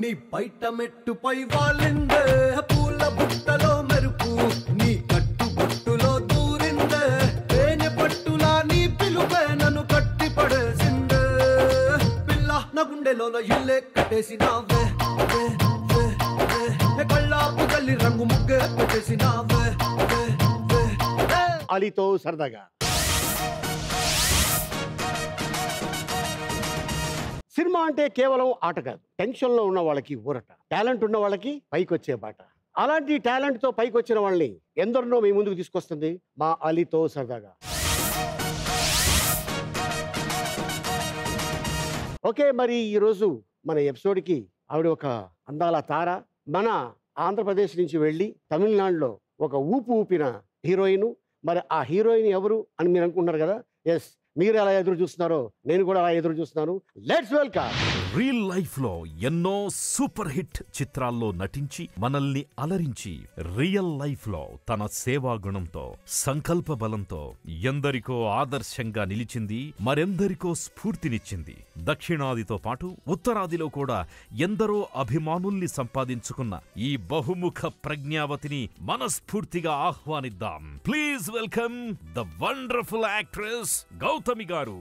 నీ బయట మెట్టుపై వాలిందే పూల బుట్టలో మెరుపు నీ కట్టు బొట్టులో దూరిందే తేనె పట్టులా నీ పిలుపే నన్ను కట్టి పడేసిందే పిల్ల నా గుండెలోన ఇల్లే కట్టేసినావే కళ్ళాపు కల్లి రంగు ముగ్గే పెట్టేసినావే అలీతో సరదాగా సినిమా అంటే కేవలం ఆట కాదు టెన్షన్లో ఉన్న వాళ్ళకి ఊరట టాలెంట్ ఉన్న వాళ్ళకి పైకి వచ్చే బాట అలాంటి టాలెంట్తో పైకి వచ్చిన వాళ్ళని ఎందరినో మీ ముందుకు తీసుకొస్తుంది మా అలీతో సరదాగా ఓకే మరి ఈరోజు మన ఎపిసోడ్కి ఆవిడ ఒక అందాల తార మన ఆంధ్రప్రదేశ్ నుంచి వెళ్ళి తమిళనాడులో ఒక ఊపు ఊపిన హీరోయిన్ మరి ఆ హీరోయిన్ ఎవరు అని మీరు అనుకుంటున్నారు కదా ఎస్ మీరు ఎలా ఎదురు చూస్తున్నారో నేను కూడా అలా ఎదురు చూస్తున్నాను లెట్స్ వెల్కమ్ రియల్ లైఫ్ లో ఎన్నో సూపర్ హిట్ చిత్రాల్లో నటించి మనల్ని అలరించి రియల్ లైఫ్ లో తన సేవా గుణంతో సంకల్ప బలంతో ఎందరికో ఆదర్శంగా నిలిచింది మరెందరికో స్ఫూర్తినిచ్చింది దక్షిణాదితో పాటు ఉత్తరాదిలో కూడా ఎందరో అభిమానుల్ని సంపాదించుకున్న ఈ బహుముఖ ప్రజ్ఞావతిని మనస్ఫూర్తిగా ఆహ్వానిద్దాం please welcome the wonderful actress గౌ Altami గారు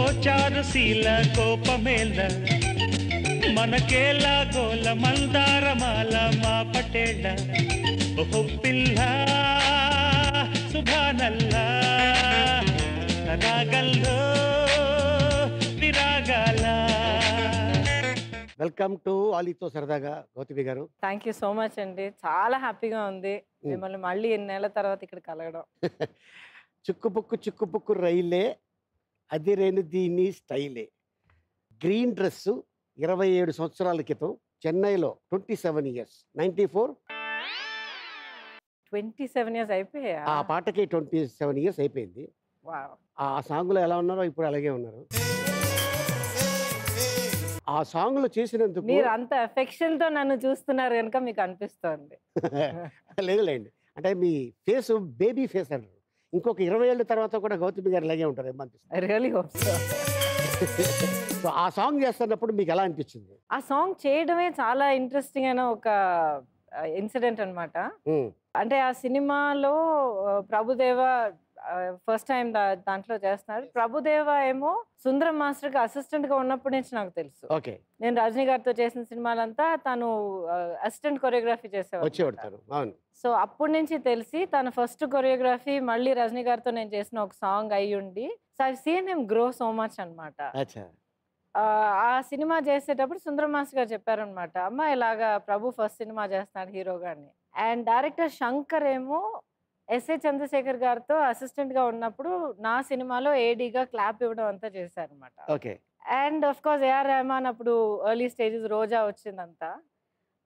ఓ చారుశీల కోపమేల మనకేలా గోల మందారమాల మా పటేళ్ళ ఓహో పిల్ల సుభానల్లా రాగల్లో వెల్కమ్ టు ఆలీతో సరదాగా గౌతమి గారు థ్యాంక్ యూ సో మచ్ అండి చాలా హ్యాపీగా ఉంది మిమ్మల్ని మళ్ళీ ఎన్ని నెలల తర్వాత ఇక్కడ కలగడం చిక్కుపుక్కు చిక్కుపుక్కు రైలే అదిరేను దీని స్టైలే గ్రీన్ డ్రెస్సు ఇరవై ఏడు సంవత్సరాల క్రితం చెన్నైలో twenty seven years ninety four twenty seven years అయిపోయా ఆ పాటకి ట్వంటీ సెవెన్ ఇయర్స్ అయిపోయింది ఆ సాంగ్లో ఎలా ఉన్నారో ఇప్పుడు అలాగే ఉన్నారు ఆ సాంగ్ లో చేసినందుకు మీరు అంత ఎఫెక్షన్ తో నన్ను చూస్తున్నారు కనుక మీకు అనిపిస్తుంది లేదులేండి అంటే మీ ఫేస్ బేబీ ఫేస్ అంటారు ఇంకొక ఇరవై ఏళ్ళ తర్వాత కూడా గౌతమి గారు ఇలాగే ఉంటారు ఏమనిపిస్తుంది సో ఆ సాంగ్ చేస్తున్నప్పుడు మీకు ఎలా అనిపించింది ఆ సాంగ్ చేయడమే చాలా ఇంట్రెస్టింగ్ అయిన ఒక ఇన్సిడెంట్ అనమాట అంటే ఆ సినిమాలో ప్రభుదేవ ఫస్ట్ టైం దాంట్లో చేస్తున్నారు ప్రభుదేవ ఏమో సుందరం మాస్టర్ గా అసిస్టెంట్ గా ఉన్నప్పటి నుంచి నాకు తెలుసు ఓకే నేను రజనీ గారితో చేసిన సినిమాలంతా తను అసిస్టెంట్ కొరియోగ్రఫీ చేసేవాడు సో అప్పటి నుంచి తెలిసి తన ఫస్ట్ కొరియోగ్రఫీ మళ్ళీ రజనీ గారితో నేను చేసిన ఒక సాంగ్ అయి ఉండి so I seen him grow so much అనమాట ఆ సినిమా చేసేటప్పుడు మాస్టర్ గారు చెప్పారనమాట అమ్మ ఇలాగా ప్రభు ఫస్ట్ సినిమా చేస్తున్నాడు హీరోగాని అండ్ డైరెక్టర్ శంకర్ ఏమో ఎస్ఏ చంద్రశేఖర్ గారితో అసిస్టెంట్ గా ఉన్నప్పుడు నా సినిమాలో ఏడీగా క్లాప్ ఇవ్వడం అంతా చేశారు అనమాట okay and of course AR Rahman అప్పుడు ఎర్లీ స్టేజెస్ రోజా వచ్చిందంతా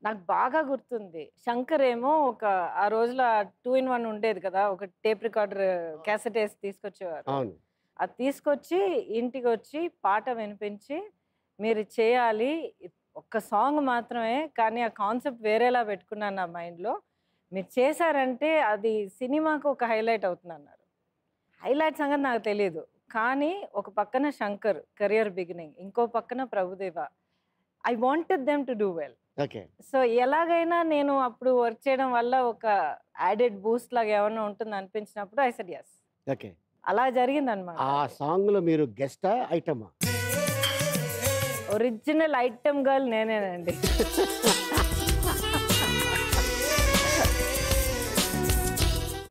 నాకు బాగా గుర్తుంది శంకర్ ఏమో ఒక ఆ రోజులో టూ ఇన్ వన్ ఉండేది కదా ఒక టేప్ రికార్డర్ క్యాసెట్ వేసి తీసుకొచ్చేవారు అది తీసుకొచ్చి ఇంటికి వచ్చి పాట వినిపించి మీరు చేయాలి ఒక్క సాంగ్ మాత్రమే కానీ ఆ కాన్సెప్ట్ వేరేలా పెట్టుకున్నాను నా మైండ్లో మీరు చేశారంటే అది సినిమాకు ఒక హైలైట్ అవుతుంది అన్నారు హైలైట్ సంగతి నాకు తెలియదు కానీ ఒక పక్కన శంకర్ కెరియర్ బిగినింగ్ ఇంకో పక్కన Prabhu Deva I wanted them to do well okay so ఎలాగైనా నేను అప్పుడు వర్క్ చేయడం వల్ల ఒక యాడెడ్ బూస్ట్ లాగా ఏమైనా ఉంటుంది అనిపించినప్పుడు ఐ సెడ్ ఎస్ ఓకే అలా జరిగింది అనమాట ఆ సాంగ్ లో మీరు guest item original item girl నేనేనండి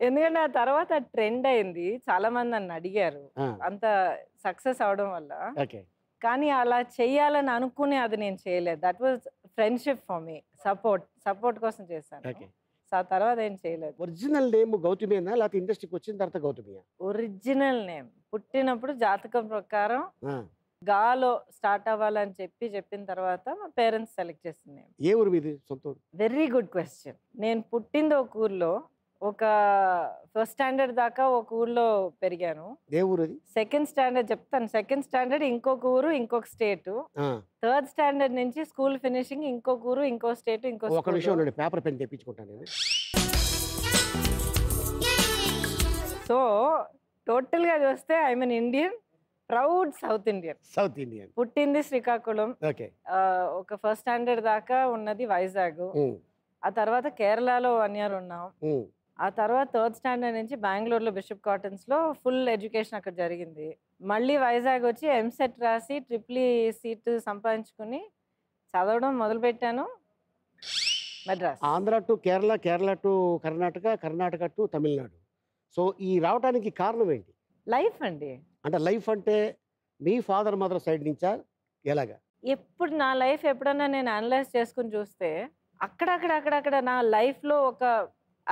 ఎందుకంటే ఆ తర్వాత ట్రెండ్ అయింది చాలా మంది నన్ను అడిగారు అంత సక్సెస్ అవడం వల్ల కానీ అలా చేయాలని అనుకునే అది నేను చేయలేదు that was friendship for me support support కోసం చేశాను ఆ తర్వాత ఏం చేయలేదు ఒరిజినల్ నేమ్ గౌతమినా లేకపోతే ఇండస్ట్రీకి వచ్చిన తర్వాత గౌతమియా ఒరిజినల్ నేమ్ పుట్టినప్పుడు జాతకం ప్రకారం గాలో స్టార్ట్ అవ్వాలని చెప్పి చెప్పిన తర్వాత మా పేరెంట్స్ సెలెక్ట్ చేసింది ఏ ఊరు మీది సొంత వెరీ గుడ్ క్వశ్చన్ నేను పుట్టింది ఒక ఊర్లో ఒక ఫస్ట్ స్టాండర్డ్ దాకా ఒక ఊర్లో పెరిగాను సెకండ్ స్టాండర్డ్ చెప్తాను సెకండ్ స్టాండర్డ్ ఇంకొక ఊరు ఇంకొక స్టేట్ థర్డ్ స్టాండర్డ్ నుంచి స్కూల్ ఫినిషింగ్ ఇంకొక ఊరు ఇంకో స్టేట్ ఇంకో పేపర్ పెన్ తెప్పించుకుంటాను సో టోటల్ గా చూస్తే I mean Indian proud South Indian South Indian పుట్టింది శ్రీకాకుళం ఒక ఫస్ట్ స్టాండర్డ్ దాకా ఉన్నది వైజాగ్ ఆ తర్వాత కేరళలో వన్ ఇయర్ ఉన్నాం ఆ తర్వాత థర్డ్ స్టాండర్డ్ నుంచి బెంగళూరులో బిషప్ కాటన్స్లో ఫుల్ ఎడ్యుకేషన్ అక్కడ జరిగింది మళ్ళీ వైజాగ్ వచ్చి ఎంసెట్ రాసి ట్రిప్లీ సీట్ సంపాదించుకుని చదవడం మొదలుపెట్టాను Madras Andhra to Kerala Kerala to Karnataka Karnataka to Tamil Nadu so ఈ రావడానికి కారణం ఏంటి లైఫ్ అండి అంటే లైఫ్ అంటే మీ ఫాదర్ మదర్ సైడ్ నుంచా ఎలాగా ఎప్పుడు నా లైఫ్ ఎప్పుడన్నా నేను అనలైజ్ చేసుకుని చూస్తే అక్కడక్కడ అక్కడక్కడ నా లైఫ్లో ఒక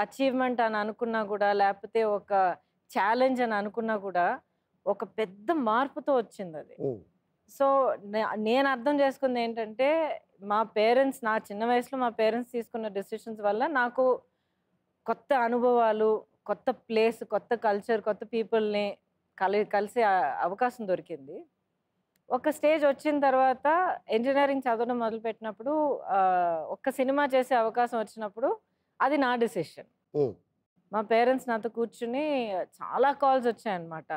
అచీవ్మెంట్ అని అనుకున్నా కూడా లేకపోతే ఒక ఛాలెంజ్ అని అనుకున్నా కూడా ఒక పెద్ద మార్పుతో వచ్చింది అది సో నేను అర్థం చేసుకుంది ఏంటంటే మా పేరెంట్స్ నా చిన్న వయసులో మా పేరెంట్స్ తీసుకున్న డెసిషన్స్ వల్ల నాకు కొత్త అనుభవాలు కొత్త ప్లేస్ కొత్త కల్చర్ కొత్త పీపుల్ని కలి కలిసే అవకాశం దొరికింది ఒక స్టేజ్ వచ్చిన తర్వాత ఇంజనీరింగ్ చదవడం మొదలుపెట్టినప్పుడు ఒక సినిమా చేసే అవకాశం వచ్చినప్పుడు అది నా డెసిషన్ మా పేరెంట్స్ నాతో కూర్చుని చాలా కాల్స్ వచ్చాయన్నమాట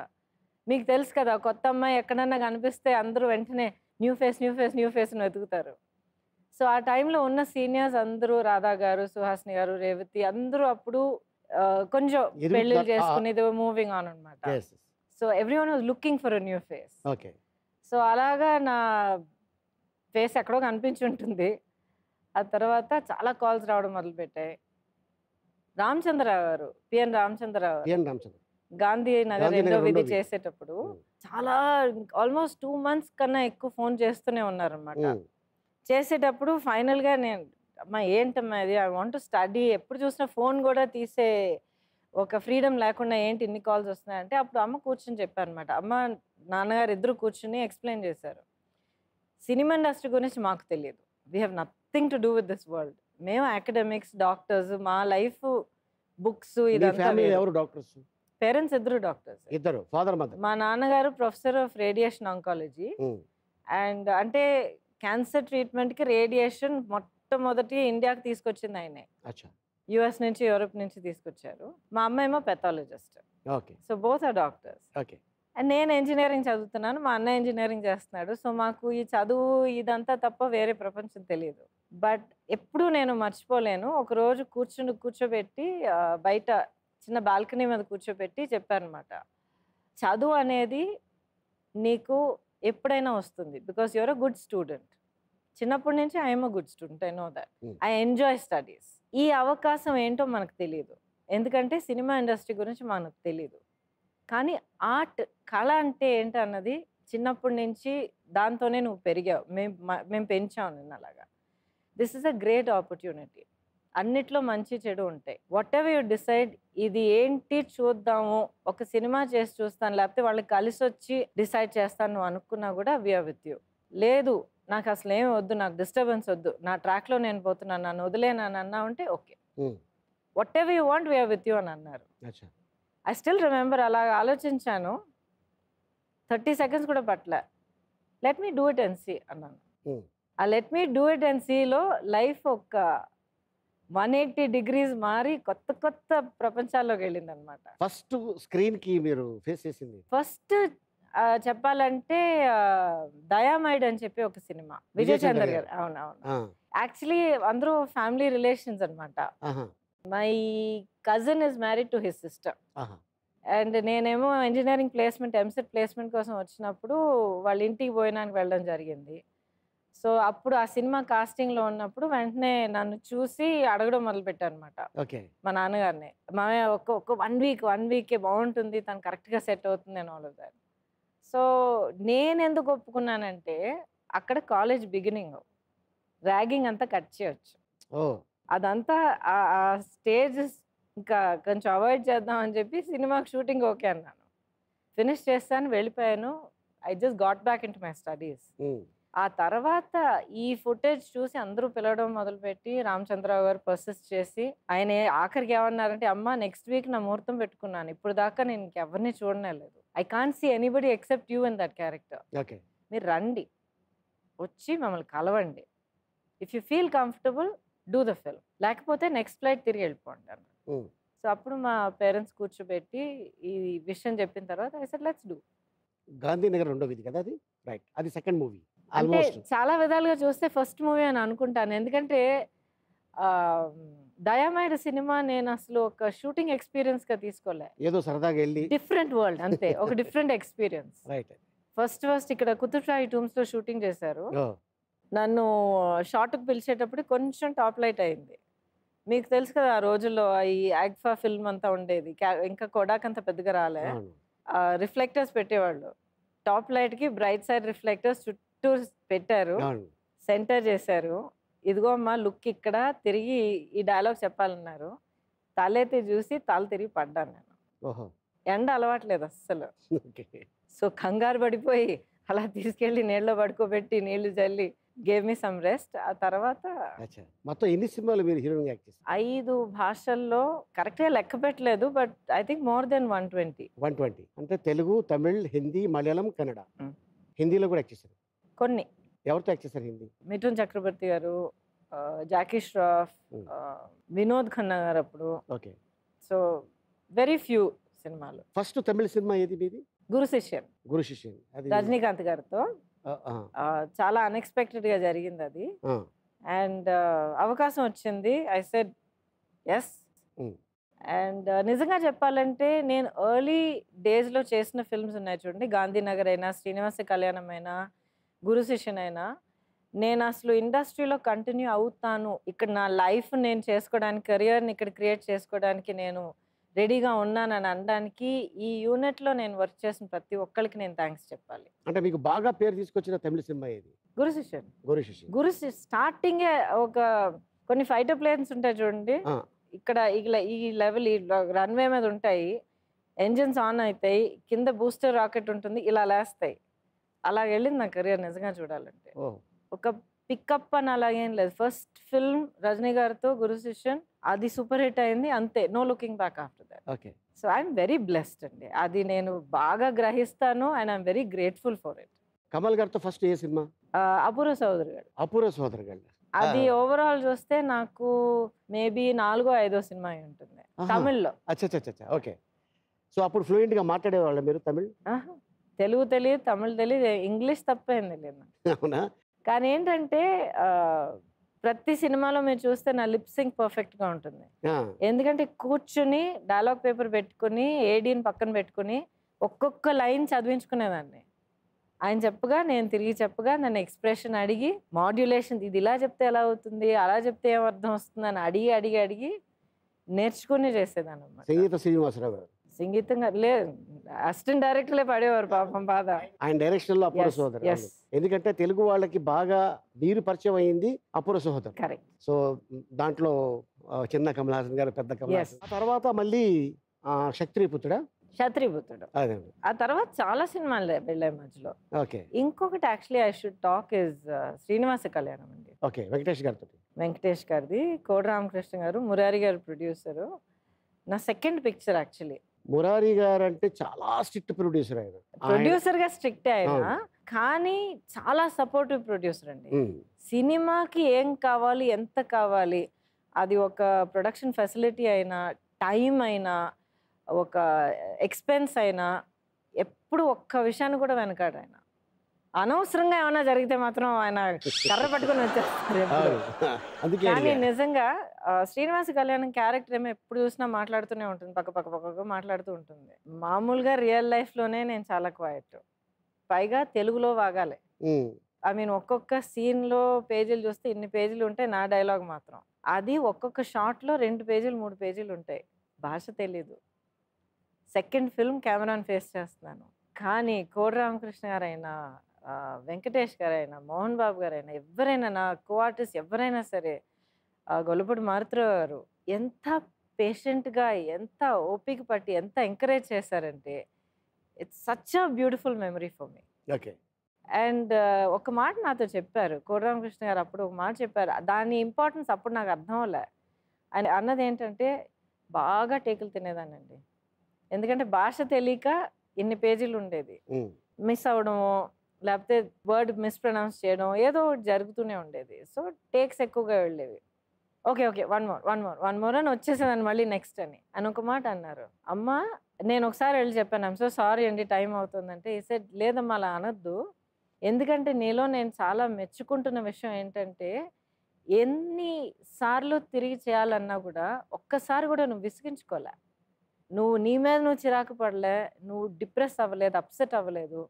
మీకు తెలుసు కదా కొత్త అమ్మాయి ఎక్కడన్నా కనిపిస్తే అందరూ వెంటనే new face new face new ఫేస్ను వెతుకుతారు సో ఆ టైంలో ఉన్న సీనియర్స్ అందరూ రాధా గారు సుహాస్ని గారు రేవతి అందరూ అప్పుడు కొంచెం పెళ్లి చేసుకుని మూవింగ్ ఆన్ అనమాట so every one looking for new face so అలాగా నా ఫేస్ ఎక్కడో కనిపించి ఉంటుంది ఆ తర్వాత చాలా కాల్స్ రావడం మొదలుపెట్టాయి రామచంద్రరావు గారు పిఎన్ రామచంద్రరావు పిఎన్ రామచంద్ర గాంధీ నగర్ రెండో విధి చేసేటప్పుడు చాలా ఆల్మోస్ట్ టూ మంత్స్ కన్నా ఎక్కువ ఫోన్ చేస్తూనే ఉన్నారనమాట చేసేటప్పుడు ఫైనల్ గా నేను అమ్మా ఏంటమ్మా ఇది ఐ వాంట్ స్టడీ ఎప్పుడు చూసినా ఫోన్ కూడా తీసే ఒక ఫ్రీడమ్ లేకుండా ఏంటి ఇన్ని కాల్స్ వస్తున్నాయంటే అప్పుడు అమ్మ కూర్చొని చెప్పారనమాట అమ్మ నాన్నగారు ఇద్దరు కూర్చుని ఎక్స్ప్లెయిన్ చేశారు సినిమా ఇండస్ట్రీ గురించి మాకు తెలియదు we have nothing to do with this world మేము అకాడమిక్స్ డాక్టర్స్ మా లైఫ్ బుక్స్ ఇదంతా డాక్టర్స్ పేరెంట్స్ ఇద్దరు డాక్టర్స్ ఇద్దరు ఫాదర్ మా నాన్నగారు professor of radiation oncology and అంటే క్యాన్సర్ ట్రీట్మెంట్ కి రేడియేషన్ మొట్టమొదటి ఇండియాకి తీసుకొచ్చింది ఆయనే యుఎస్ నుంచి యూరోప్ నుంచి తీసుకొచ్చారు మా అమ్మ ఏమో pathologist okay so both are doctors okay and నేను ఇంజనీరింగ్ చదువుతున్నాను మా అన్న ఇంజనీరింగ్ చేస్తున్నాడు సో మాకు ఈ చదువు ఇదంతా తప్ప వేరే ప్రపంచం తెలియదు బట్ ఎప్పుడూ నేను మర్చిపోలేను ఒకరోజు కూర్చుని కూర్చోబెట్టి బయట చిన్న బాల్కనీ మీద కూర్చోబెట్టి చెప్పారనమాట చదువు అనేది నీకు ఎప్పుడైనా వస్తుంది because your a good student చిన్నప్పటి నుంచి I'm a good student I know that hmm. I enjoy studies ఈ అవకాశం ఏంటో మనకు తెలియదు ఎందుకంటే సినిమా ఇండస్ట్రీ గురించి మనకు తెలియదు కానీ ఆర్ట్ కళ అంటే ఏంటన్నది చిన్నప్పటి నుంచి దాంతోనే నువ్వు పెరిగావు మేము మేము పెంచావు నిన్ను అలాగా this is a great opportunity అన్నిట్లో మంచి చెడు ఉంటాయి వాట్ ఎవర్ యూ డిసైడ్ ఇది ఏంటి చూద్దాము ఒక సినిమా చేసి చూస్తాను లేకపోతే వాళ్ళకి కలిసి వచ్చి డిసైడ్ చేస్తాను అనుకున్నా కూడా వీఆర్ విత్ యూ లేదు నాకు అసలు ఏమి వద్దు నాకు డిస్టర్బెన్స్ వద్దు నా ట్రాక్లో నేను పోతున్నాను నన్ను వదిలేనాను అన్నా ఉంటే okay whatever you want we're with you అని అన్నారు ఐ స్టిల్ రిమెంబర్ అలా ఆలోచించాను థర్టీ సెకండ్స్ కూడా పట్ల లెట్ మీ డూ ఇట్ ఎన్సీ అన్నాను hmm. ఆ let me do it and సీలో లైఫ్ ఒక వన్ ఎయిటీ డిగ్రీస్ మారి కొత్త కొత్త ప్రపంచాల్లోకి వెళ్ళింది అనమాట ఫస్ట్ స్క్రీన్ కి మీరు ఫేస్ చేసింది ఫస్ట్ చెప్పాలంటే దయామైడ్ అని చెప్పి ఒక సినిమా విజయ్ చంద్ర గారు అవునవును యాక్చువల్లీ అందరూ ఫ్యామిలీ రిలేషన్స్ అనమాట my cousin is married to his sister and నేనేమో ఇంజనీరింగ్ ప్లేస్మెంట్ ఎంసెట్ ప్లేస్మెంట్ కోసం వచ్చినప్పుడు వాళ్ళ ఇంటికి పోయినానికి వెళ్ళడం జరిగింది సో అప్పుడు ఆ సినిమా కాస్టింగ్ లో ఉన్నప్పుడు వెంటనే నన్ను చూసి అడగడం మొదలు అనమాట మా నాన్నగారిని మా ఒక్క ఒక్క వన్ వీక్ వన్ వీకే బాగుంటుంది తను కరెక్ట్ గా సెట్ అవుతుంది అని ఆల్ సో నేను ఎందుకు ఒప్పుకున్నానంటే అక్కడ కాలేజ్ బిగినింగ్ ర్యాగింగ్ అంతా కట్ చేయొచ్చు అదంతా ఆ స్టేజ్ ఇంకా కొంచెం అవాయిడ్ చేద్దాం అని చెప్పి సినిమా షూటింగ్ ఓకే అన్నాను ఫినిష్ చేస్తాను వెళ్ళిపోయాను I just got back in my studies ఆ తర్వాత ఈ ఫుటేజ్ చూసి అందరూ పిలవడం మొదలుపెట్టి రామచంద్రరావు గారు ప్రొసెస్ చేసి ఆయన ఆఖరికి ఏమన్నారంటే అమ్మ నెక్స్ట్ వీక్ నా ముహూర్తం పెట్టుకున్నాను ఇప్పుడు దాకా నేను ఎవరిని లేదు I can't see anybody except you in that character okay మీరు రండి వచ్చి మమ్మల్ని కలవండి if you feel comfortable do the film లేకపోతే నెక్స్ట్ ఫ్లైట్ తిరిగి వెళ్ళిపోండి అన్న సో అప్పుడు మా పేరెంట్స్ కూర్చోబెట్టి ఈ విషయం చెప్పిన తర్వాత I said let's do Gandhinagar రెండో విధి కదా అది రైట్ అది సెకండ్ మూవీ అంటే చాలా విధాలుగా చూస్తే ఫస్ట్ మూవీ అని అనుకుంటాను ఎందుకంటే దయామైన సినిమా నేను అసలు ఒక షూటింగ్ ఎక్స్పీరియన్స్ గా తీసుకోలే ఏదో సరదాగా వెళ్ళి డిఫరెంట్ వరల్డ్ అంతే ఒక డిఫరెంట్ ఎక్స్పీరియన్స్ ఫస్ట్ ఫస్ట్ ఇక్కడ కుతుబ్షాహి టూమ్స్ లో షూటింగ్ చేశారు నన్ను షార్ట్ కు పిలిచేటప్పుడు కొంచెం టాప్ లైట్ అయింది మీకు తెలుసు కదా ఆ రోజుల్లో ఈ యాక్ఫా ఫిల్మ్ అంతా ఉండేది ఇంకా కొడాక్ అంత పెద్దగా రాలే రిఫ్లెక్టర్స్ పెట్టేవాళ్ళు టాప్ లైట్ కి బ్రైట్ సైడ్ రిఫ్లెక్టర్స్ చుట్టూ టూర్స్ పెట్టారు సెంటర్ చేశారు ఇదిగో అమ్మా లుక్ ఇక్కడ తిరిగి ఈ డైలాగ్ చెప్పాలన్నారు తలైతే చూసి తల తిరిగి పడ్డాను నేను ఎండ అలవాట్లేదు అస్సలు సో కంగారు పడిపోయి అలా తీసుకెళ్లి నీళ్ళలో పడుకోబెట్టి నీళ్లు చల్లి గేవ్ మీ సమ్ రెస్ట్ ఆ తర్వాత మొత్తం ఎన్ని సినిమాలు మీరు ఐదు భాషల్లో కరెక్ట్గా లెక్క పెట్టలేదు but I think more than one twenty one twenty అంటే తెలుగు తమిళ్ హిందీ మలయాళం కన్నడ హిందీలో కూడా యాక్ట్ చేశారు కొన్ని ఎవరితో యాక్ట్ చేశారు హిందీ మిథున్ చక్రవర్తి గారు జాకీ ష్రాఫ్ వినోద్ ఖన్నా గారు అప్పుడు ఓకే సో వెరీ ఫ్యూ సినిమాలు ఫస్ట్ తమిళ సినిమా ఏది మీది గురు శిష్యన్ గురు శిష్యన్ రజనీకాంత్ గారితో చాలా అన్ఎక్స్పెక్టెడ్ గా జరిగింది అది అండ్ అవకాశం వచ్చింది ఐ సెడ్ ఎస్ అండ్ నిజంగా చెప్పాలంటే నేను ఎర్లీ డేస్లో చేసిన ఫిల్మ్స్ ఉన్నాయి చూడండి గాంధీనగర్ అయినా శ్రీనివాస కళ్యాణం అయినా గురు శిష్యునైనా నేను అసలు ఇండస్ట్రీలో కంటిన్యూ అవుతాను ఇక్కడ నా లైఫ్ నేను చేసుకోవడానికి కెరియర్ని ఇక్కడ క్రియేట్ చేసుకోవడానికి నేను రెడీగా ఉన్నానని అనడానికి ఈ యూనిట్లో నేను వర్క్ చేసిన ప్రతి ఒక్కరికి నేను థ్యాంక్స్ చెప్పాలి అంటే మీకు బాగా పేరు తీసుకొచ్చిన తమిళ సినిమా ఏది గురు శిష్యన్ గురు శిష్యుడు గురు స్టార్టింగే ఒక కొన్ని ఫైటర్ ప్లేన్స్ ఉంటాయి చూడండి ఇక్కడ ఈ లెవెల్ ఈ రన్వే మీద ఉంటాయి ఎంజిన్స్ ఆన్ అవుతాయి కింద బూస్టర్ రాకెట్ ఉంటుంది ఇలా లేస్తాయి అలా వెళ్ళింది నా కెరియర్ నిజంగా చూడాలంటే ఒక పికప్ అని అలాగేం లేదు ఫస్ట్ ఫిల్మ్ రజనీ గారితో గురు శిష్యన్ అది సూపర్ హిట్ అయింది అంతే no looking back after that okay so I'm very blessed అండి అది నేను బాగా గ్రహిస్తాను and I'm very grateful for it Kamal గారితో ఫస్ట్ ఏ సినిమా అపూర్వ సోదరు గారు అపూర్వ సోదరు గారు అది ఓవరాల్ చూస్తే నాకు మేబీ నాలుగో ఐదో సినిమా ఉంటుంది తమిళ్లో అచ్చా ఓకే సో అప్పుడు ఫ్లూయెంట్ గా మాట్లాడేవాళ్ళు మీరు తమిళ్ తెలుగు తెలియదు తమిళ తెలియదు ఇంగ్లీష్ తప్పేంది లేదు అవునా కానీ ఏంటంటే ప్రతి సినిమాలో మీరు చూస్తే నా లిప్సింగ్ పర్ఫెక్ట్ గా ఉంటుంది ఎందుకంటే కూర్చుని డైలాగ్ పేపర్ పెట్టుకుని ఏడీని పక్కన పెట్టుకుని ఒక్కొక్క లైన్ చదివించుకునేదాన్ని ఆయన చెప్పగా నేను తిరిగి చెప్పగా నన్ను ఎక్స్ప్రెషన్ అడిగి మాడ్యులేషన్ ఇది ఇలా చెప్తే ఎలా అవుతుంది అలా చెప్తే ఏం అర్థం వస్తుంది అని అడిగి అడిగి అడిగి నేర్చుకుని చేసేదాన్ని సంగీత శ్రీనివాసరావు గారు సంగీతంగా లేదు అసిస్టెంట్ డైరెక్టర్లే పాడేవారు పాపం బాధ ఆయన డైరెక్షన్ లో అప్పుడు సోదరు ఎందుకంటే తెలుగు వాళ్ళకి బాగా నీరు పరిచయం అయింది అప్పుడు సోదరు కరెక్ట్ సో దాంట్లో చిన్న కమలాసన్ గారు పెద్ద కమలాసన్ ఆ తర్వాత మళ్ళీ క్షత్రియపుత్రుడా క్షత్రియపుత్రుడు ఆ తర్వాత చాలా సినిమాలు వెళ్ళాయి మధ్యలో ఓకే ఇంకొకటి actually I should talk is Srinivasa Kalyanam అండి ఓకే వెంకటేష్ గారి వెంకటేష్ గారిది కోడి రామకృష్ణ గారు మురారి గారు ప్రొడ్యూసరు నా second picture actually Murari garu అంటే చాలా స్ట్రిక్ట్ ప్రొడ్యూసర్ ఆయన ప్రొడ్యూసర్ గా స్ట్రిక్ట్ ఆయన కానీ చాలా సపోర్టివ్ ప్రొడ్యూసర్ అండి సినిమాకి ఏం కావాలి ఎంత కావాలి అది ఒక ప్రొడక్షన్ ఫెసిలిటీ అయినా టైం అయినా ఒక ఎక్స్పెన్స్ అయినా ఎప్పుడు ఒక్క విషయాన్ని కూడా వెనకాడు ఆయన అనవసరంగా ఏమైనా జరిగితే మాత్రం ఆయన కర్ర పట్టుకుని వచ్చేస్తారు కానీ నిజంగా శ్రీనివాస్ కళ్యాణం క్యారెక్టర్ ఏమో ఎప్పుడు చూసినా మాట్లాడుతూనే ఉంటుంది పక్క పక్క పక్కగా మాట్లాడుతూ ఉంటుంది మామూలుగా రియల్ లైఫ్ లోనే నేను చాలా క్వైట్ పైగా తెలుగులో వాగాలి ఐ మీన్ ఒక్కొక్క సీన్ లో పేజీలు చూస్తే ఇన్ని పేజీలు ఉంటాయి నా డైలాగ్ మాత్రం అది ఒక్కొక్క షాట్ లో రెండు పేజీలు మూడు పేజీలు ఉంటాయి భాష తెలీదు సెకండ్ ఫిల్మ్ కెమెరాని ఫేస్ చేస్తున్నాను కానీ కోడి రామకృష్ణ గారైనా వెంకటేష్ గారైనా మోహన్ బాబు గారైనా ఎవరైనా నా కో ఆర్టిస్ట్ ఎవరైనా సరే గొల్లపూడి మారుతురావు గారు ఎంత పేషెంట్గా ఎంత ఓపిక పట్టి ఎంత ఎంకరేజ్ చేశారంటే it's such a beautiful memory for me okay and ఒక మాట నాతో చెప్పారు కోరామకృష్ణ గారు అప్పుడు ఒక మాట చెప్పారు దాని ఇంపార్టెన్స్ అప్పుడు నాకు అర్థం అవ్వలే ఆయన అన్నది ఏంటంటే బాగా టేకులు తినేదానండి ఎందుకంటే భాష తెలియక ఇన్ని పేజీలు ఉండేది మిస్ అవడము లేకపోతే వర్డ్ మిస్ప్రొనౌన్స్ చేయడం ఏదో ఒకటి జరుగుతూనే ఉండేది సో టేక్స్ ఎక్కువగా వెళ్ళేవి okay okay one more one more one more అని వచ్చేసేదాన్ని మళ్ళీ నెక్స్ట్ అని అని ఒక మాట అన్నారు అమ్మ నేను ఒకసారి వెళ్ళి చెప్పాను అమ్మ సో సారీ అండి టైం అవుతుందంటే ఈ సెట్ లేదమ్మా అలా అనొద్దు ఎందుకంటే నీలో నేను చాలా మెచ్చుకుంటున్న విషయం ఏంటంటే ఎన్నిసార్లు తిరిగి చేయాలన్నా కూడా ఒక్కసారి కూడా నువ్వు విసిగించుకోలే నువ్వు నీ మీద నువ్వు చిరాకు పడలే నువ్వు డిప్రెస్ అవ్వలేదు అప్సెట్ అవ్వలేదు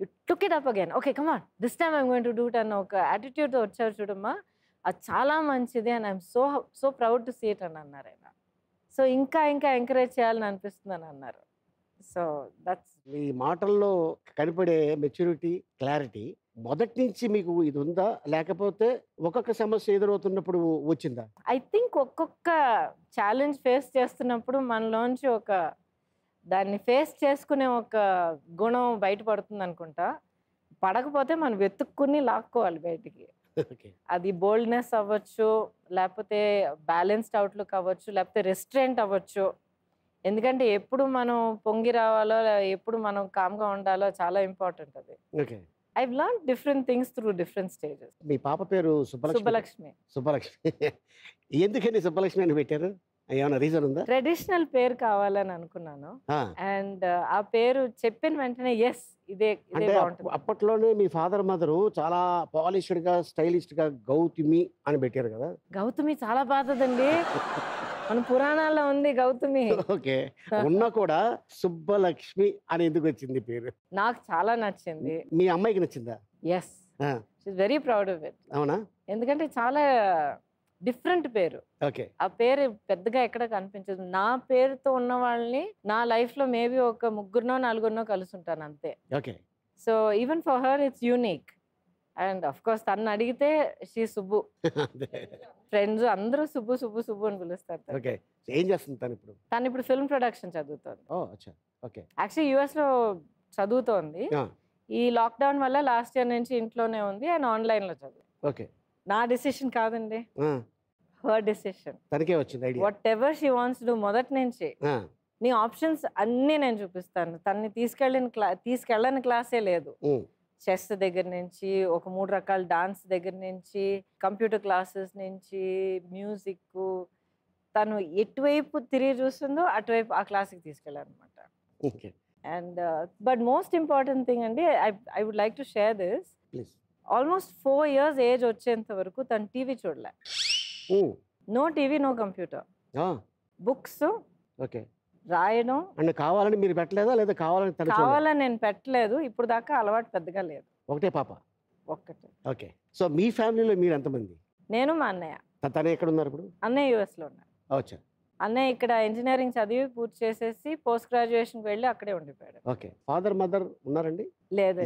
you took it up again okay come on this time I'm going to do it అన్న ఒక యాటిట్యూడ్తో వచ్చారు చూడమ్మా అది చాలా మంచిది and I'm so so proud to see it అని అన్నారు ఆయన సో ఇంకా ఇంకా ఎంకరేజ్ చేయాలని అనిపిస్తుంది అని అన్నారు సో దట్స్ మీ మాటల్లో కనపడే మెచ్యూరిటీ క్లారిటీ మొదటి నుంచి మీకు ఇది ఉందా లేకపోతే ఒక్కొక్క సమస్య ఎదురవుతున్నప్పుడు వచ్చిందా ఐ థింక్ ఒక్కొక్క ఛాలెంజ్ ఫేస్ చేస్తున్నప్పుడు మనలోంచి ఒక దాన్ని ఫేస్ చేసుకునే ఒక గుణం బయటపడుతుంది అనుకుంటా పడకపోతే మనం వెతుక్కుని లాక్కోవాలి బయటికి అది బోల్డ్నెస్ అవ్వచ్చు లేకపోతే బ్యాలెన్స్డ్ అవుట్లుక్ అవ్వచ్చు లేకపోతే రెస్ట్రెంట్ అవ్వచ్చు ఎందుకంటే ఎప్పుడు మనం పొంగి రావాలో ఎప్పుడు మనం కామ్గా ఉండాలో చాలా ఇంపార్టెంట్ అది I learn different things through different stages మీ పాప పేరు సుబ్బలక్ష్మి సుబ్బలక్ష్మి సుబ్బలక్ష్మి ఎందుకని సుబ్బలక్ష్మి అని పెట్టారు ఏమైనా రీజన్ ఉందా ట్రెడిషనల్ పేరు కావాలని అనుకున్నాను అండ్ uh, ఆ పేరు చెప్పిన వెంటనే ఎస్ ఇదే అంటే అప్పట్లోనే మీ ఫాదర్ మదర్ చాలా పాలిష్డ్ గా స్టైలిష్ గా గౌతమి అని పెట్టారు కదా గౌతమి చాలా బాధదండి మన పురాణాల్లో ఉంది గౌతమి ఓకే ఉన్న కూడా సుబ్బలక్ష్మి అని ఎందుకు వచ్చింది పేరు నాకు చాలా నచ్చింది మీ అమ్మాయికి నచ్చిందా yes very proud of it అవునా ఎందుకంటే చాలా డిఫరెంట్ పేరు ఓకే ఆ పేరు పెద్దగా ఎక్కడ కనిపించదు నా పేరుతో ఉన్న వాళ్ళని నా లైఫ్ లో మేబీ ఒక ముగ్గురునో నలుగురినో కలుసుంటాను అంతే okay so even for her it's unique and of course తను అడిగితే షీ సుబ్బు ఫ్రెండ్స్ అందరూ సుబ్బు సుబ్బు సుబ్బు అని పిలుస్తారు ఏం చేస్తుంది తను ఇప్పుడు తను ఇప్పుడు ఫిల్మ్ ప్రొడక్షన్ చదువుతోంది ఓకే యాక్చువల్లీ యుఎస్ లో చదువుతోంది ఈ లాక్డౌన్ వల్ల లాస్ట్ ఇయర్ నుంచి ఇంట్లోనే ఉంది అండ్ ఆన్లైన్ లో చదువు ఓకే నా డిసిషన్ కాదండి హర్ డిసిషన్ తనకే వచ్చింది idea whatever she wants do మొదటి నుంచి నీ ఆప్షన్స్ అన్ని నేను చూపిస్తాను తన్ని తీసుకెళ్ళిన క్లా తీసుకెళ్ళని క్లాసే లేదు చెస్ దగ్గర నుంచి ఒక మూడు రకాల డాన్స్ దగ్గర నుంచి కంప్యూటర్ క్లాసెస్ నుంచి మ్యూజిక్ తను ఎటువైపు తిరిగి చూస్తుందో అటువైపు ఆ క్లాస్కి తీసుకెళ్ళాను అనమాట and but most important thing అండి I I would like to share this please almost four years age వచ్చేంత వరకు తను టీవీ చూడలే no TV no computer books okay రాయడం అండ్ కావాలని మీరు పెట్టలేదా లేదా కావాలని కావాలని నేను పెట్టలేదు ఇప్పుడు దాకా అలవాటు పెద్దగా లేదు ఒకటే పాప ఒక్కటే ఓకే సో మీ ఫ్యామిలీలో మీరు ఎంతమంది నేను మా అన్నయ్య తనే ఎక్కడ ఉన్నారు ఇప్పుడు అన్నయ్య యుఎస్లో ఉన్నారు వచ్చా అన్నయ్య ఇక్కడ ఇంజనీరింగ్ చదివి పూర్తి చేసేసి పోస్ట్ గ్రాడ్యుయేషన్కి వెళ్ళి అక్కడే ఉండిపోయాడు ఓకే ఫాదర్ మదర్ ఉన్నారండి లేదు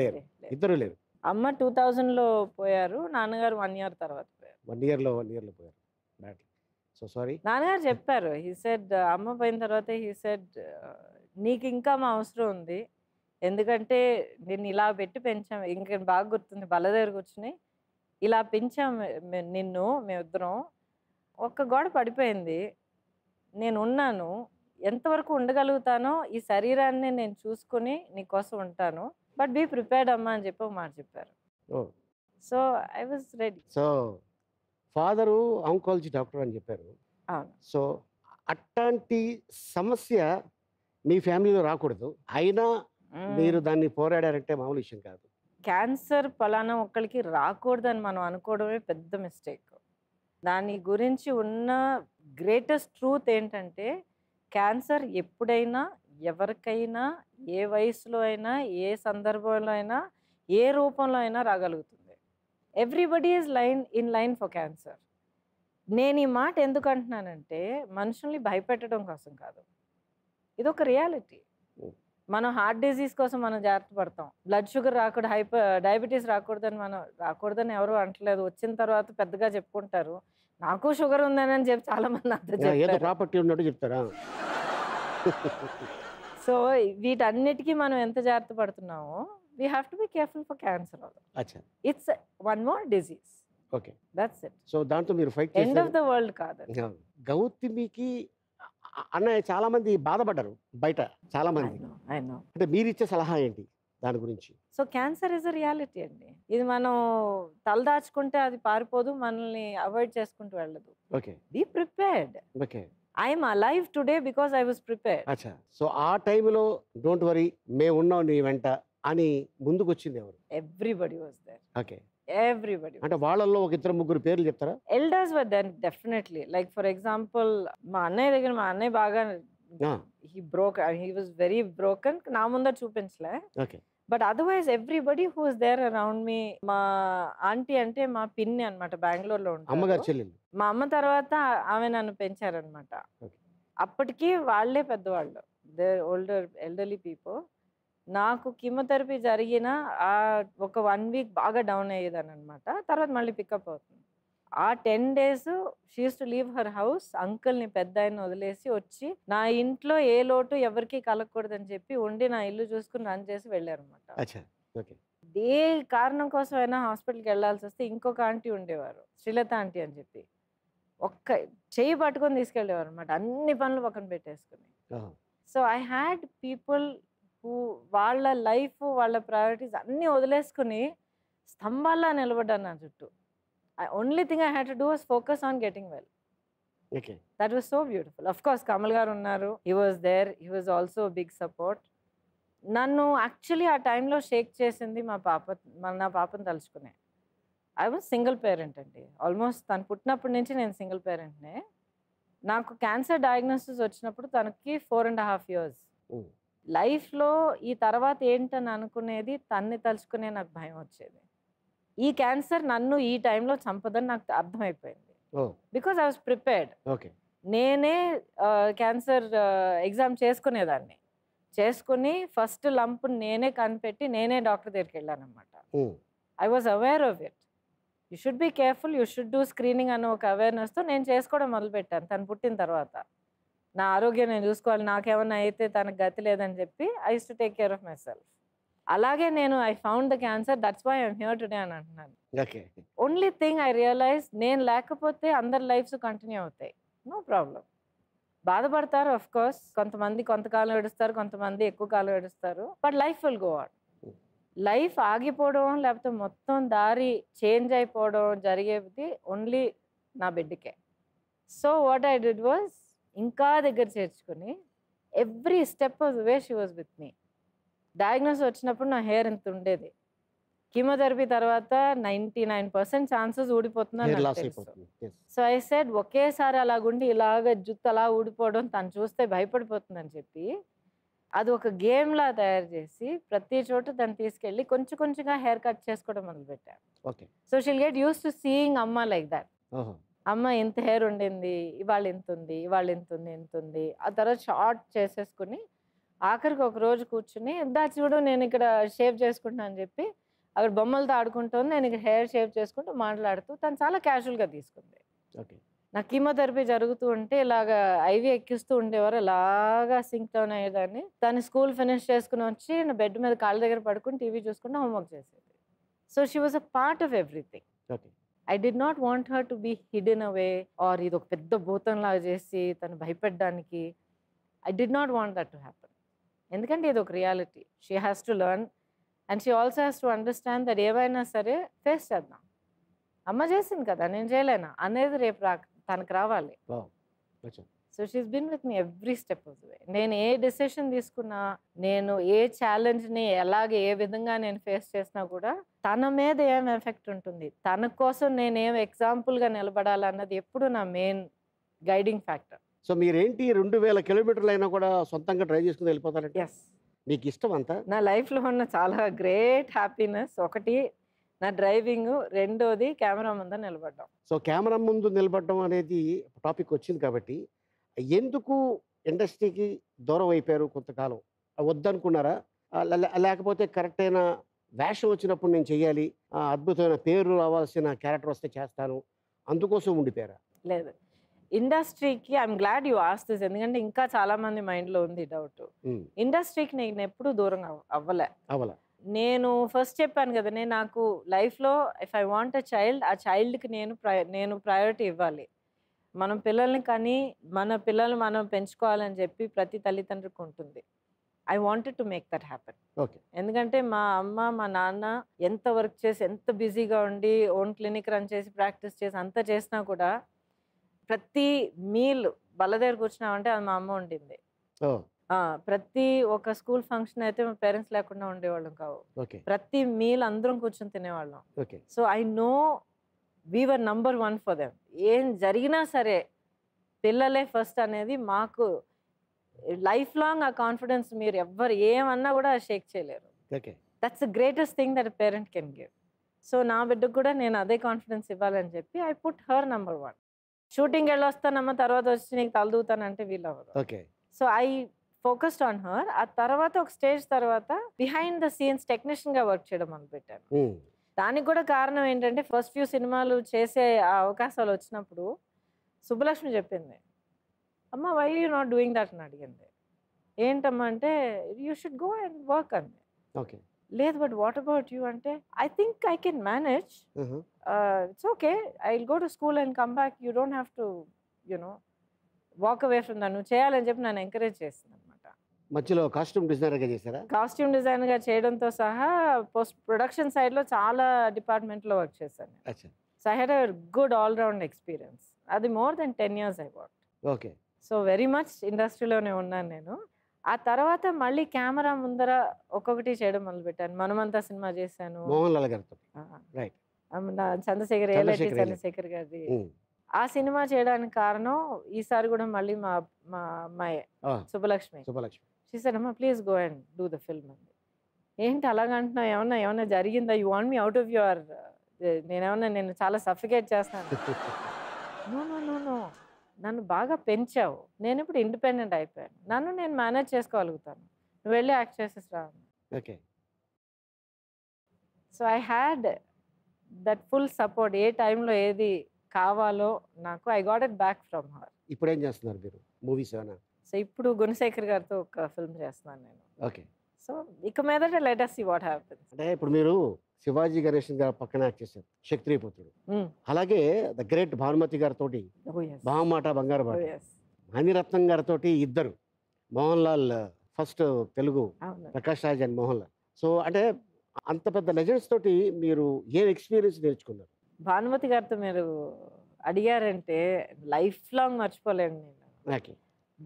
ఇద్దరు లేరు అమ్మ టూ థౌజండ్లో పోయారు నాన్నగారు వన్ ఇయర్ తర్వాత వన్ ఇయర్లో వన్ ఇయర్లో పోయారు సో సారీ నాన్నగారు చెప్పారు హీ సెడ్ అమ్మ పోయిన తర్వాత హీ సెడ్ నీకు ఇంకా మా అవసరం ఉంది ఎందుకంటే నేను ఇలా పెట్టి పెంచాము ఇంకా బాగా గుర్తుంది బల్ల దగ్గర కూర్చుని ఇలా పెంచాం నిన్ను మేమిద్దరం ఒక్క గోడ పడిపోయింది నేను ఉన్నాను ఎంతవరకు ఉండగలుగుతానో ఈ శరీరాన్ని నేను చూసుకుని నీకోసం ఉంటాను బట్ బీ ప్రిపేర్డ్ అమ్మా అని చెప్పి మాట చెప్పారు so I was ready so father oncology doctor అని చెప్పారు సో అట్లాంటి సమస్య మీ ఫ్యామిలీలో రాకూడదు అయినా మీరు దాన్ని పోరాడారంటే మామూలు విషయం కాదు క్యాన్సర్ ఫలానా ఒక్కరికి రాకూడదని మనం అనుకోవడమే పెద్ద మిస్టేక్ దాని గురించి ఉన్న గ్రేటెస్ట్ ట్రూత్ ఏంటంటే క్యాన్సర్ ఎప్పుడైనా ఎవరికైనా ఏ వయసులో అయినా ఏ సందర్భంలో అయినా ఏ రూపంలో అయినా రాగలుగుతుంది everybody is line in line for cancer నేను ఈ మాట ఎందుకు అంటున్నానంటే మనుషుల్ని భయపెట్టడం కోసం కాదు ఇది ఒక రియాలిటీ మనం హార్ట్ డిజీస్ కోసం మనం జాగ్రత్త పడతాం బ్లడ్ షుగర్ రాకూడదు హైప డయాబెటీస్ రాకూడదని మనం రాకూడదని ఎవరు అంటలేదు వచ్చిన తర్వాత పెద్దగా చెప్పుకుంటారు నాకు షుగర్ ఉందని అని చెప్పి చాలా మంది అంత ప్రాపర్టీ ఉన్నట్టు చెప్తారా సో వీటన్నిటికీ మనం ఎంత జాగ్రత్త పడుతున్నామో we have to be careful for cancer అచ్చా it's one more disease okay that's it so దాంతో మీరు fight end of the world కాదు గౌతమికి అన్న చాలా మంది బాధపడ్డారు బయట చాలా మంది అంటే మీరు ఇచ్చే సలహా ఏంటి దాని గురించి so cancer is a reality అండి ఇది మనం తలదాచుకుంటే అది పారిపోదు మనల్ని అవాయిడ్ చేసుకుంటూ వెళ్ళదు okay be prepared okay I'm alive today because I was prepare అచ్చా సో ఆ టైంలో డోంట్ వరీ మేము ఉన్నాం నీ వెంట అని ముందుకు వచ్చింది ఎవరు everybody was there okay everybody అంటే వాళ్ళల్లో ఒక ఇద్దరు ముగ్గురు పేర్లు చెప్తారా elders were then definitely like for example మా అన్నయ్య దగ్గర మా అన్నయ్య బాగా he broke he was very broken నా ముందర చూపించలే okay but otherwise everybody who's there around me మా ఆంటీ అంటే మా పిన్ని అనమాట బెంగళూరులో అమ్మగారు మా అమ్మ తర్వాత ఆమె నన్ను పెంచారనమాట అప్పటికి వాళ్ళే పెద్దవాళ్ళు దే ఓల్డర్ ఎల్డర్లీ పీపుల్ నాకు కీమోథెరపీ జరిగిన ఒక వన్ వీక్ బాగా డౌన్ అయ్యేదాన్ని అనమాట తర్వాత మళ్ళీ పికప్ అవుతుంది ఆ ten days she's to leave her house అంకుల్ని పెద్ద ఆయన వదిలేసి వచ్చి నా ఇంట్లో ఏ లోటు ఎవరికి కలగకూడదని చెప్పి ఉండి నా ఇల్లు చూసుకుని రన్ చేసి వెళ్ళారు అనమాట ఏ కారణం కోసం అయినా హాస్పిటల్కి వెళ్ళాల్సి వస్తే ఇంకొక ఆంటీ ఉండేవారు శ్రీలత ఆంటీ అని చెప్పి ఒక్క చేయి పట్టుకొని తీసుకెళ్ళేవారు అనమాట అన్ని పనులు పక్కన పెట్టేసుకుని so I had people who వాళ్ళ లైఫ్ వాళ్ళ ప్రయారిటీస్ అన్నీ వదిలేసుకుని స్తంభాల్లా నిలబడ్డాను నా చుట్టూ I only thing I had do do focus on getting well well. Okay. That was so beautiful. Of course, garu ఉన్నారు he was there he was also big support నన్ను యాక్చువల్లీ ఆ టైంలో షేక్ చేసింది మా పాప నా పాపను తలుచుకునే ఐ వాజ్ సింగిల్ పేరెంట్ అండి ఆల్మోస్ట్ తను పుట్టినప్పటి నుంచి నేను సింగిల్ పేరెంట్నే నాకు క్యాన్సర్ డయాగ్నోసిస్ వచ్చినప్పుడు తనకి ఫోర్ అండ్ హాఫ్ ఇయర్స్ లైఫ్లో ఈ తర్వాత ఏంటని అనుకునేది తన్ని తలుచుకునే నాకు భయం వచ్చేది ఈ క్యాన్సర్ నన్ను ఈ టైంలో చంపదని నాకు అర్థమైపోయింది బికాజ్ ఐ వాస్ ప్రిపేర్డ్ నేనే క్యాన్సర్ ఎగ్జామ్ చేసుకునేదాన్ని చేసుకుని ఫస్ట్ లంప్ నేనే కనిపెట్టి నేనే డాక్టర్ దగ్గరికి వెళ్ళాను అనమాట I was aware of it you should be careful you should do screening అనే ఒక అవేర్నెస్తో నేను చేసుకోవడం మొదలుపెట్టాను తను పుట్టిన తర్వాత నా ఆరోగ్యం నేను చూసుకోవాలి నాకేమన్నా అయితే తనకు గతి లేదని చెప్పి I to take care of myself అలాగే నేను I found the cancer that's why I'm here today అని అంటున్నాను ఓన్లీ థింగ్ ఐ రియలైజ్ నేను లేకపోతే అందరి లైఫ్స్ కంటిన్యూ అవుతాయి నో ప్రాబ్లం బాధపడతారు అఫ్ కోర్స్ కొంతమంది కొంతకాలం ఏడుస్తారు కొంతమంది ఎక్కువ కాలం ఏడుస్తారు but life will go on hmm. Life ఆగిపోవడం లేకపోతే మొత్తం దారి చేంజ్ అయిపోవడం జరిగేది ఓన్లీ నా బిడ్డకే so what I did was ఇంకా దగ్గర చేర్చుకుని every step of the way she was with me diagnose వచ్చినప్పుడు నా హెయిర్ ఇంత ఉండేది కీమోథెరపీ తర్వాత నైంటీ నైన్ పర్సెంట్ ఛాన్సెస్ ఊడిపోతుందని సో ఐ సెడ్ ఒకేసారి అలాగుండి ఇలాగ జుత్తు అలా ఊడిపోవడం తను చూస్తే భయపడిపోతుందని చెప్పి అది ఒక గేమ్లా తయారు చేసి ప్రతి చోట తను తీసుకెళ్ళి కొంచెం కొంచెంగా హెయిర్ కట్ చేసుకోవడం మొదలుపెట్టాను పెట్టాను so she'll get used to seeing అమ్మ లైక్ దాట్ uh-huh. అమ్మ ఇంత హెయిర్ ఉండింది ఇవాళ ఇంత ఉంది ఇవాళ ఇంత ఉంది ఇంత ఉంది ఆ తర్వాత షార్ట్ చేసేసుకుని ఆఖరికి ఒక రోజు కూర్చుని దా చూడు నేను ఇక్కడ షేప్ చేసుకుంటున్నాను అని చెప్పి అక్కడ బొమ్మలతో ఆడుకుంటుంది నేను ఇక్కడ హెయిర్ షేప్ చేసుకుంటూ మాట్లాడుతూ తను చాలా క్యాజువల్గా తీసుకుంది ఓకే నా కీమోథెరపీ జరుగుతూ ఉంటే ఇలాగ ఐవి ఎక్కిస్తూ ఉండేవారు ఇలాగా సింక్ డౌన్ అయ్యేదాన్ని తను స్కూల్ ఫినిష్ చేసుకుని వచ్చి నా బెడ్ మీద కాళ్ళ దగ్గర పడుకుని టీవీ చూసుకుంటూ హోంవర్క్ చేసేది so she was a part of everything I did not want her to be hidden away or ఇది ఒక పెద్ద భూతంలాగా చేసి తను భయపెట్టడానికి I did not want that to happen ఎందుకంటే ఇది ఒక reality she has to learn and she also has to understand that ఏవైనా సరే ఫేస్ చేద్దాం అమ్మ చేసింది కదా నేను చేయలేను అనేది రేపు రా తనకు రావాలి so she's been with me every step of the way నేను ఏ డెసిషన్ తీసుకున్నా నేను ఏ ఛాలెంజ్ని ఎలాగే ఏ విధంగా నేను ఫేస్ చేసినా కూడా తన మీద ఏం ఎఫెక్ట్ ఉంటుంది తన కోసం నేనేం ఎగ్జాంపుల్గా నిలబడాలన్నది ఎప్పుడు నా మెయిన్ గైడింగ్ ఫ్యాక్టర్ సో మీరేంటి రెండు వేల కిలోమీటర్లు అయినా కూడా సొంతంగా డ్రైవ్ చేసుకుని వెళ్ళిపోతారంటే మీకు ఇష్టం అంతా నా లైఫ్లో ఉన్న చాలా గ్రేట్ హ్యాపీనెస్ ఒకటి నా డ్రైవింగ్ రెండోది కెమెరా ముందు నిలబడ్డం సో కెమెరా ముందు నిలబడ్డం అనేది టాపిక్ వచ్చింది కాబట్టి ఎందుకు ఇండస్ట్రీకి దూరం అయిపోయారు కొంతకాలం వద్దనుకున్నారా లేకపోతే కరెక్ట్ అయిన వేషం వచ్చినప్పుడు నేను చేయాలి అద్భుతమైన పేరు రావాల్సిన క్యారెక్టర్ వస్తే చేస్తాను అందుకోసం ఉండిపోయారా లేదు ఇండస్ట్రీకి I'm glad you ask this ఎందుకంటే ఇంకా చాలా మంది మైండ్ లో ఉంది డౌట్ ఇండస్ట్రీకి నేను ఎప్పుడు దూరం అవ్వలే అవ్వలే నేను ఫస్ట్ చెప్పాను కదా నేను నాకు లైఫ్లో if I want a child ఆ చైల్డ్కి నేను నేను ప్రయారిటీ ఇవ్వాలి మనం పిల్లల్ని కానీ మన పిల్లల్ని మనం పెంచుకోవాలని చెప్పి ప్రతి తల్లిదండ్రులకు ఉంటుంది I want to make that happen ఎందుకంటే మా అమ్మ మా నాన్న ఎంత వర్క్ చేసి ఎంత బిజీగా ఉండి ఓన్ క్లినిక్ రన్ చేసి ప్రాక్టీస్ చేసి అంత చేసినా కూడా ప్రతి మీల్ బల్ల దగ్గర కూర్చున్నామంటే అది మా అమ్మ ఉండింది ప్రతి ఒక స్కూల్ ఫంక్షన్ అయితే మా పేరెంట్స్ లేకుండా ఉండేవాళ్ళం కావు ప్రతి మీల్ అందరం కూర్చొని తినేవాళ్ళం so I know we're number one for them ఏం జరిగినా సరే పిల్లలే ఫస్ట్ అనేది మాకు లైఫ్ లాంగ్ ఆ కాన్ఫిడెన్స్ మీరు ఎవ్వరు ఏమన్నా కూడా షేక్ చేయలేరు that's the greatest thing that parent can give so నా బిడ్డకు కూడా నేను అదే కాన్ఫిడెన్స్ ఇవ్వాలని చెప్పి I put her number one shooting వెళ్ళొస్తానమ్మా తర్వాత వచ్చి నీకు తలదూతానంటే వీలవ్వదు okay so I focused on her ఆ తర్వాత ఒక స్టేజ్ తర్వాత బిహైండ్ ద సీన్స్ టెక్నీషియన్ గా వర్క్ చేయడం మొదలు పెట్టాను దానికి కూడా కారణం ఏంటంటే ఫస్ట్ ఫ్యూ సినిమాలు చేసే ఆ అవకాశాలు వచ్చినప్పుడు సుబ్బలక్ష్మి చెప్పింది అమ్మ why you not doing that అని అడిగింది ఏంటమ్మా అంటే you should go and work అంది ఓకే లేదు బట్ వాట్ అబౌట్ యూ అంటే I think I can manage it's okay I will go to school and come back you don't have to you know walk away from దాన్ని నువ్వు చేయాలని చెప్పి నన్ను encourage చేసింది అనమాట మధ్యలో కాస్ట్యూమ్ గా చేశారా కాస్ట్యూమ్ గా చేయడంతో సహా పోస్ట్ ప్రొడక్షన్ సైడ్లో చాలా డిపార్ట్మెంట్ లో వర్క్ చేశాను so I had a good all round experience అది more than ten years I work okay so very much ఇండస్ట్రీలోనే ఉన్నాను నేను ఆ తర్వాత మళ్ళీ కెమెరా ముందర ఒక్కొక్కటి చేయడం మొదలు పెట్టాను మనమంతా సినిమా చేశాను మోహన్ లాల్ గారితో రైట్ చంద్రశేఖర్ ఏలటి చంద్రశేఖర్ గారిది ఆ సినిమా చేయడానికి కారణం ఈసారి కూడా మళ్ళీ మా మా అమ్మాయి సుబ్బలక్ష్మి సుబ్బలక్ష్మి చేశాడమ్మా please go and do the film అండి ఏంటి అంటున్నా ఏమన్నా ఏమన్నా జరిగిందా you want me out of your నేనేమన్నా నేను చాలా సఫికేట్ చేస్తాను నో నో నో నో నన్ను బాగా పెంచావు నేను ఇప్పుడు ఇండిపెండెంట్ అయిపోయాను నన్ను నేను మేనేజ్ చేసుకోగలుగుతాను నువ్వు వెళ్ళి యాక్ట్ చేసేసి రా okay so I had that full support ఏ టైంలో ఏది కావాలో నాకు I got it back from her ఇప్పుడు ఏం చేస్తున్నారు మీరు మూవీస్ ఏమైనా సో ఇప్పుడు గుణశేఖర్ గారితో ఒక ఫిల్మ్ చేస్తున్నాను నేను ఓకే సో ఇక మీదట let us see what happens అంటే ఇప్పుడు మీరు శివాజీ గణేషన్ గారు పక్కన యాక్ట్ చేశారు శక్తిపుత్రుడు అలాగే ద గ్రేట్ భానుమతి గారితోటి బామాట బంగారు బాట మణిరత్నం గారితో Iddaru Mohan Lal first Telugu Prakash Raj and Mohan Lal so అంటే అంత పెద్ద లెజెండ్స్ తోటి మీరు ఏం ఎక్స్పీరియన్స్ నేర్చుకున్నారు భానుమతి గారితో మీరు అడిగారంటే లైఫ్ లాంగ్ మర్చిపోలేను నేను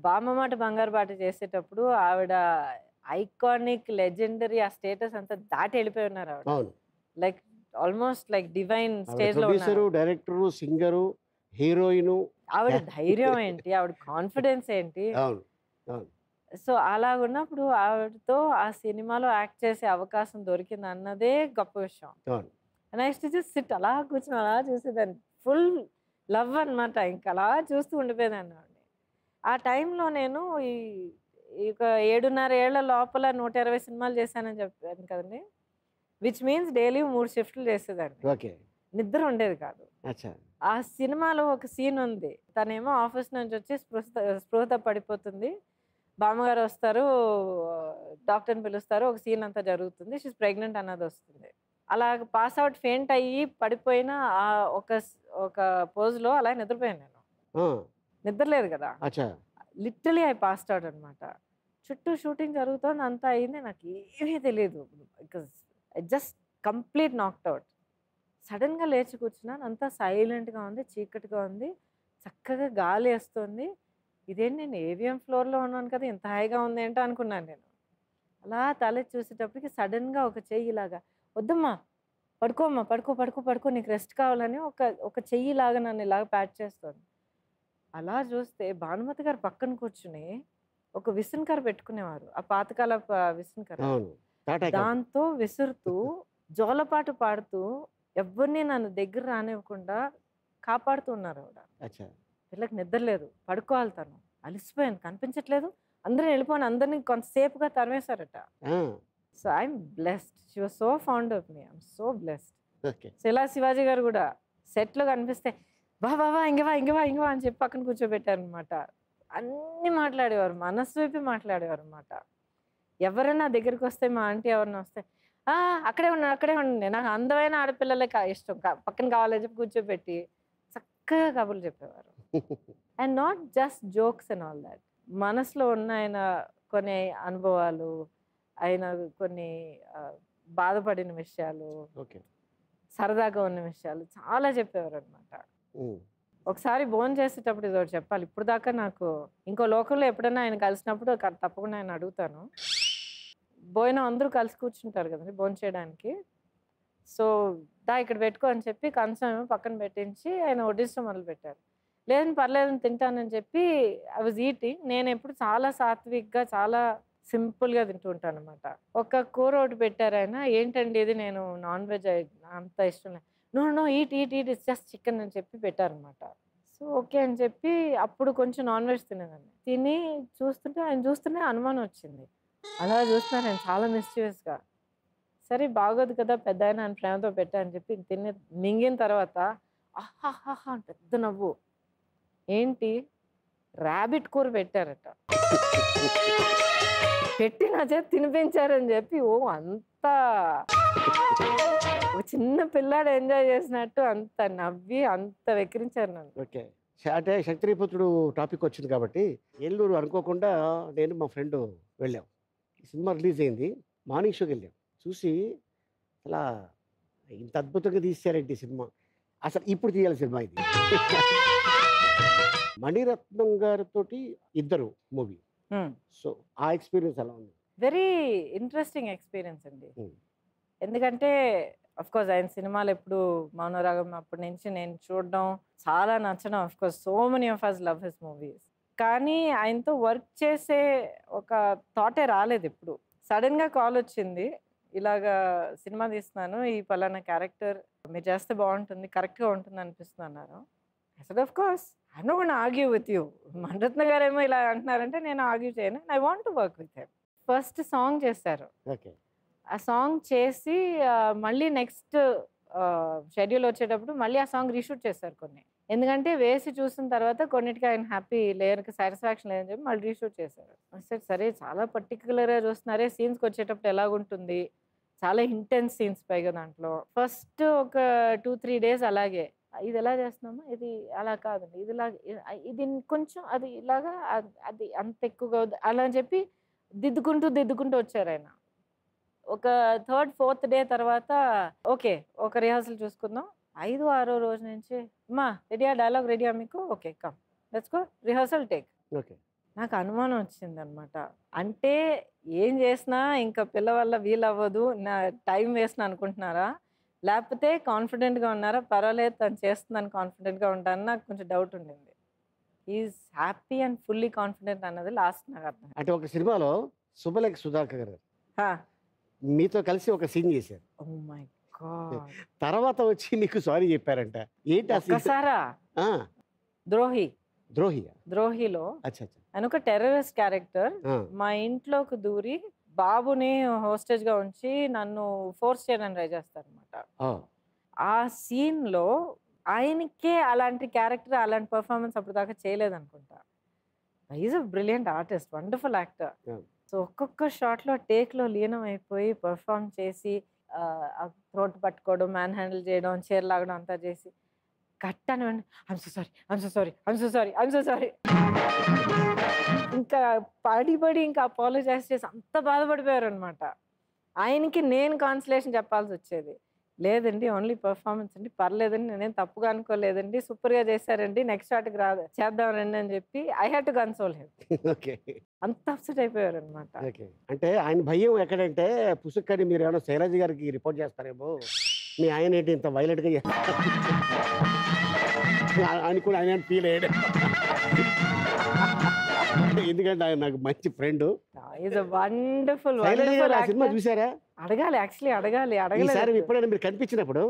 బామ్మ మాట బంగారు బాట చేసేటప్పుడు ఆవిడ ఐకానిక్ లెజెండరీ ఆ స్టేటస్ అంతా దాటి వెళ్ళిపోయి ఉన్నారు ఆవిడ like almost like divine stage లో ఉన్నారు డైరెక్టర్ సింగర్ హీరోయిన్ ఆవిడ ధైర్యం ఏంటి ఆవిడ కాన్ఫిడెన్స్ ఏంటి సో అలాగున్నప్పుడు ఆవిడతో ఆ సినిమాలో యాక్ట్ చేసే అవకాశం దొరికింది అన్నదే గొప్ప విషయం నెక్స్ట్ చూసి సిట్ అలా కూర్చొని అలా చూసేదాన్ని ఫుల్ లవ్ అనమాట ఇంకా అలా చూస్తూ ఉండిపోయేదాన్ని ఆవిడని ఆ టైంలో నేను ఈ ఒక ఏడున్నర ఏళ్ల లోపల నూట ఇరవై సినిమాలు చేశానని చెప్పాను కదండి విచ్ మీన్స్ డైలీ మూడు షిఫ్ట్లు చేసేదాన్ని ఓకే నిద్ర ఉండేది కాదు ఆ సినిమాలో ఒక సీన్ ఉంది తనేమో ఆఫీస్ నుంచి వచ్చి స్పృహ స్పృహత పడిపోతుంది బామ్మగారు వస్తారు డాక్టర్ని పిలుస్తారు ఒక సీన్ అంతా జరుగుతుంది షీస్ ప్రెగ్నెంట్ అన్నది వస్తుంది అలా పాస్ అవుట్ ఫెయింట్ అయ్యి పడిపోయిన ఆ ఒక ఒక పోజ్లో అలా నిద్రపోయాను నేను నిద్రలేదు కదా లిటరలీ ఐ పాస్ అవుట్ అనమాట చుట్టూ షూటింగ్ జరుగుతోంది అంతా అయింది నాకు ఏమీ తెలియదు బికాస్ జస్ట్ కంప్లీట్ నాక్అవుట్ సడన్గా లేచి కూర్చున్నాను అంతా సైలెంట్గా ఉంది చీకటిగా ఉంది చక్కగా గాలి వేస్తుంది ఇదేంటి నేను ఏవిఎం ఫ్లోర్లో ఉన్నాను కదా ఇంత హాయిగా ఉంది ఏంటో అనుకున్నాను నేను అలా తల చూసేటప్పటికి సడన్గా ఒక చెయ్యి ఇలాగా వద్దమ్మా పడుకోమ్మా పడుకో పడుకో పడుకో నీకు రెస్ట్ కావాలని ఒక ఒక చెయ్యి లాగా నన్ను ఇలాగ ప్యాట్ చేస్తుంది అలా చూస్తే భానుమతి గారు పక్కన కూర్చుని ఒక విసున్కర్ పెట్టుకునేవారు ఆ పాతకాల విసున్కర్ దాంతో విసురుతూ జోలపాటు పాడుతూ ఎవరిని నన్ను దగ్గర రానివ్వకుండా కాపాడుతున్నారు ఆవిడ పిల్లకి నిద్రలేదు పడుకోవాలి తను అలసిపోయాను కనిపించట్లేదు అందరిని వెళ్ళిపోను అందరిని కొంతసేపుగా తరివేశారట so I'm blessed she was so fond of me I'm so blessed శిలా శివాజీ గారు కూడా సెట్లో కనిపిస్తే బా బాబా ఇంకవా ఇంకవా ఇంకవా అని చెప్పి పక్కన కూర్చోబెట్టారనమాట అన్ని మాట్లాడేవారు మనస్సు వైపు మాట్లాడేవారు అనమాట ఎవరైనా దగ్గరికి వస్తే మా ఆంటీ ఎవరైనా వస్తే అక్కడే ఉన్నా అక్కడే ఉండండి నాకు అందమైన ఆడపిల్లలే ఇష్టం పక్కన కావాలని చెప్పి కూర్చోబెట్టి చక్కగా కబుర్లు చెప్పేవారు and not just jokes and all that మనసులో ఉన్న ఆయన కొన్ని అనుభవాలు ఆయన కొన్ని బాధపడిన విషయాలు సరదాగా ఉన్న విషయాలు చాలా చెప్పేవారు అనమాట ఒకసారి భోజనం చేసేటప్పుడు ఇది ఒకటి చెప్పాలి ఇప్పుడు దాకా నాకు ఇంకో లోకంలో ఎప్పుడైనా ఆయన కలిసినప్పుడు తప్పకుండా ఆయన అడుగుతాను భోజనం అందరూ కలిసి కూర్చుంటారు కదండి భోజనం చేయడానికి సో దా ఇక్కడ పెట్టుకో అని చెప్పి కంచం ఏమో పక్కన పెట్టించి ఆయన వడ్డించడం మొదలు పెట్టారు లేదని పర్లేదని తింటానని చెప్పి ఐ వాజ్ ఈటింగ్ నేను ఎప్పుడు చాలా సాత్విక్గా చాలా సింపుల్గా తింటూ ఉంటాను అనమాట ఒక కూర ఒకటి పెట్టారు ఆయన ఏంటండి ఇది నేను నాన్ వెజ్ అంత ఇష్టం లేదు no no eat eat eat is just chicken అని చెప్పి పెట్టారనమాట సో ఓకే అని చెప్పి అప్పుడు కొంచెం నాన్ వెజ్ తినేదాన్ని తిని చూస్తుంటే ఆయన చూస్తూనే అనుమానం వచ్చింది అలా చూస్తున్నాను నేను చాలా మిస్టీరియస్గా సరే బాగోదు కదా పెద్ద ఆయన అని ప్రేమతో పెట్టా అని చెప్పి తిన్న మింగిన తర్వాత ఆహాహాహా పెద్ద నవ్వు ఏంటి ర్యాబిట్ కూర పెట్టారట పెట్టిన నా చేత తినిపించారని చెప్పి ఓ అంత ఒక చిన్న పిల్లాడు ఎంజాయ్ చేసినట్టు అంత నవ్వి అంత వెక్కిరించారు నన్ను ఓకే అంటే శక్తిపుత్రుడు టాపిక్ వచ్చింది కాబట్టి ఏలూరు అనుకోకుండా నేను మా ఫ్రెండ్ వెళ్ళాం సినిమా రిలీజ్ అయింది మార్నింగ్ షోకి వెళ్ళాం చూసి అలా ఇంత అద్భుతంగా తీశారంటే సినిమా అసలు ఇప్పుడు తీయాలి సినిమా ఇది మణిరత్నం గారితో ఇద్దరు మూవీ సో ఆ ఎక్స్పీరియన్స్ అలా ఉంది వెరీ ఇంట్రెస్టింగ్ ఎక్స్పీరియన్స్ అండి ఎందుకంటే కోర్స్ ఆయన సినిమాలు ఎప్పుడు మౌనరాగం అప్పటి నుంచి నేను చూడడం చాలా నచ్చడం course so many of us love his movies కానీ ఆయనతో వర్క్ చేసే ఒక థాటే రాలేదు ఎప్పుడు సడన్గా కాల్ వచ్చింది ఇలాగా సినిమా తీస్తున్నాను ఈ పలానా క్యారెక్టర్ మీరు చేస్తే బాగుంటుంది కరెక్ట్గా ఉంటుంది అనిపిస్తుంది అన్నారు అసలు ఆఫ్ కోర్స్ అన్న no argue with you Maniratnam garu ఏమో ఇలా అంటున్నారంటే నేను ఆగ్యూ చేయను I want to work with him first song చేశారు ఆ సాంగ్ చేసి మళ్ళీ నెక్స్ట్ షెడ్యూల్ వచ్చేటప్పుడు మళ్ళీ ఆ సాంగ్ రీషూట్ చేస్తారు కొన్ని ఎందుకంటే వేసి చూసిన తర్వాత కొన్నిటికి ఆయన హ్యాపీ లేయర్కి సాటిస్ఫాక్షన్ లేదని చెప్పి మళ్ళీ రీషూట్ చేశారు సరే సరే చాలా పర్టికులర్గా చూస్తున్నారే సీన్స్కి వచ్చేటప్పుడు ఎలాగుంటుంది చాలా ఇంటెన్స్ సీన్స్ పైగా దాంట్లో ఫస్ట్ ఒక టూ త్రీ డేస్ అలాగే ఇది ఎలా చేస్తున్నాము ఇది అలా కాదండి ఇది ఇలా ఇది కొంచెం అది ఇలాగా అది అంత ఎక్కువగా అలా అని చెప్పి దిద్దుకుంటూ దిద్దుకుంటూ వచ్చారు ఆయన ఒక థర్డ్ ఫోర్త్ డే తర్వాత ఓకే ఒక రిహార్సల్ చూసుకుందాం ఐదు ఆరో రోజు నుంచి మా రెడీయా డైలాగ్ రెడీయా మీకు okay come let's go rehearsal take okay నాకు అనుమానం వచ్చింది అనమాట అంటే ఏం చేసినా ఇంకా పిల్ల వల్ల వీలు అవ్వదు నా టైం వేసిన అనుకుంటున్నారా లేకపోతే కాన్ఫిడెంట్గా ఉన్నారా పర్వాలేదు తను చేస్తుందని కాన్ఫిడెంట్గా ఉంటాను నాకు కొంచెం డౌట్ ఉండింది is happy and fully confident అన్నది లాస్ట్ నాకు అర్థం అంటే ఒక సినిమాలో సుబలేఖ సుధాకర్ గారు మీతో కలిసి ఒక సీన్ చేశారు తర్వాత వచ్చి నీకు సారీ చెప్పారంట ఏంటి ద్రోహి ద్రోహి ద్రోహిలో ఆయన ఒక టెర్రరిస్ట్ క్యారెక్టర్ మా ఇంట్లోకి దూరి బాబుని హోస్టేజ్ గా ఉంచి నన్ను ఫోర్స్ చేయడానికి ట్రై చేస్తారు అనమాట ఆ సీన్ లో ఆయనకే అలాంటి క్యారెక్టర్ అలాంటి పర్ఫార్మెన్స్ అప్పుడు దాకా చేయలేదు అనుకుంటా is a brilliant artist wonderful actor so ఒక్కొక్క షాట్లో టేక్లో లీనం అయిపోయి పర్ఫామ్ చేసి థ్రోట్ పట్టుకోవడం మ్యాన్ హ్యాండిల్ చేయడం చీర లాగడం అంతా చేసి కట్ అని I'm so sorry I'm so sorry I'm so sorry I'm so sorry ఇంకా పడిబడి ఇంకా అపాలజైజ్ చేసి అంత బాధపడిపోయారు అనమాట ఆయనకి నేను కాన్సలేషన్ చెప్పాల్సి వచ్చేది లేదండి ఓన్లీ పర్ఫార్మెన్స్ అండి పర్లేదండి నేనేం తప్పుగా అనుకోలేదండి సూపర్గా చేశారండి నెక్స్ట్ షాట్కి రా చేద్దాం రండి అని చెప్పి I had to console him okay అంత అప్సెట్ అయిపోయారు అనమాట అంటే ఆయన భయం ఎక్కడంటే పుసుక్కడి మీరు ఏమైనా శైలజ్ గారికి రిపోర్ట్ చేస్తారేమో మీ ఆయన ఏంటి ఇంత వైలెట్గా ఆయన కూడా ఆయన ఫీల్ అయ్యాడు ఎందుకంటే ఆయన నాకు మంచి ఫ్రెండ్ ఇస్ వండర్ఫుల్ ఆ సినిమా చూసారా అడగాలి యాక్చువల్లీ అడగాలి అడగాలి ఎప్పుడైనా మీరు కనిపించినప్పుడు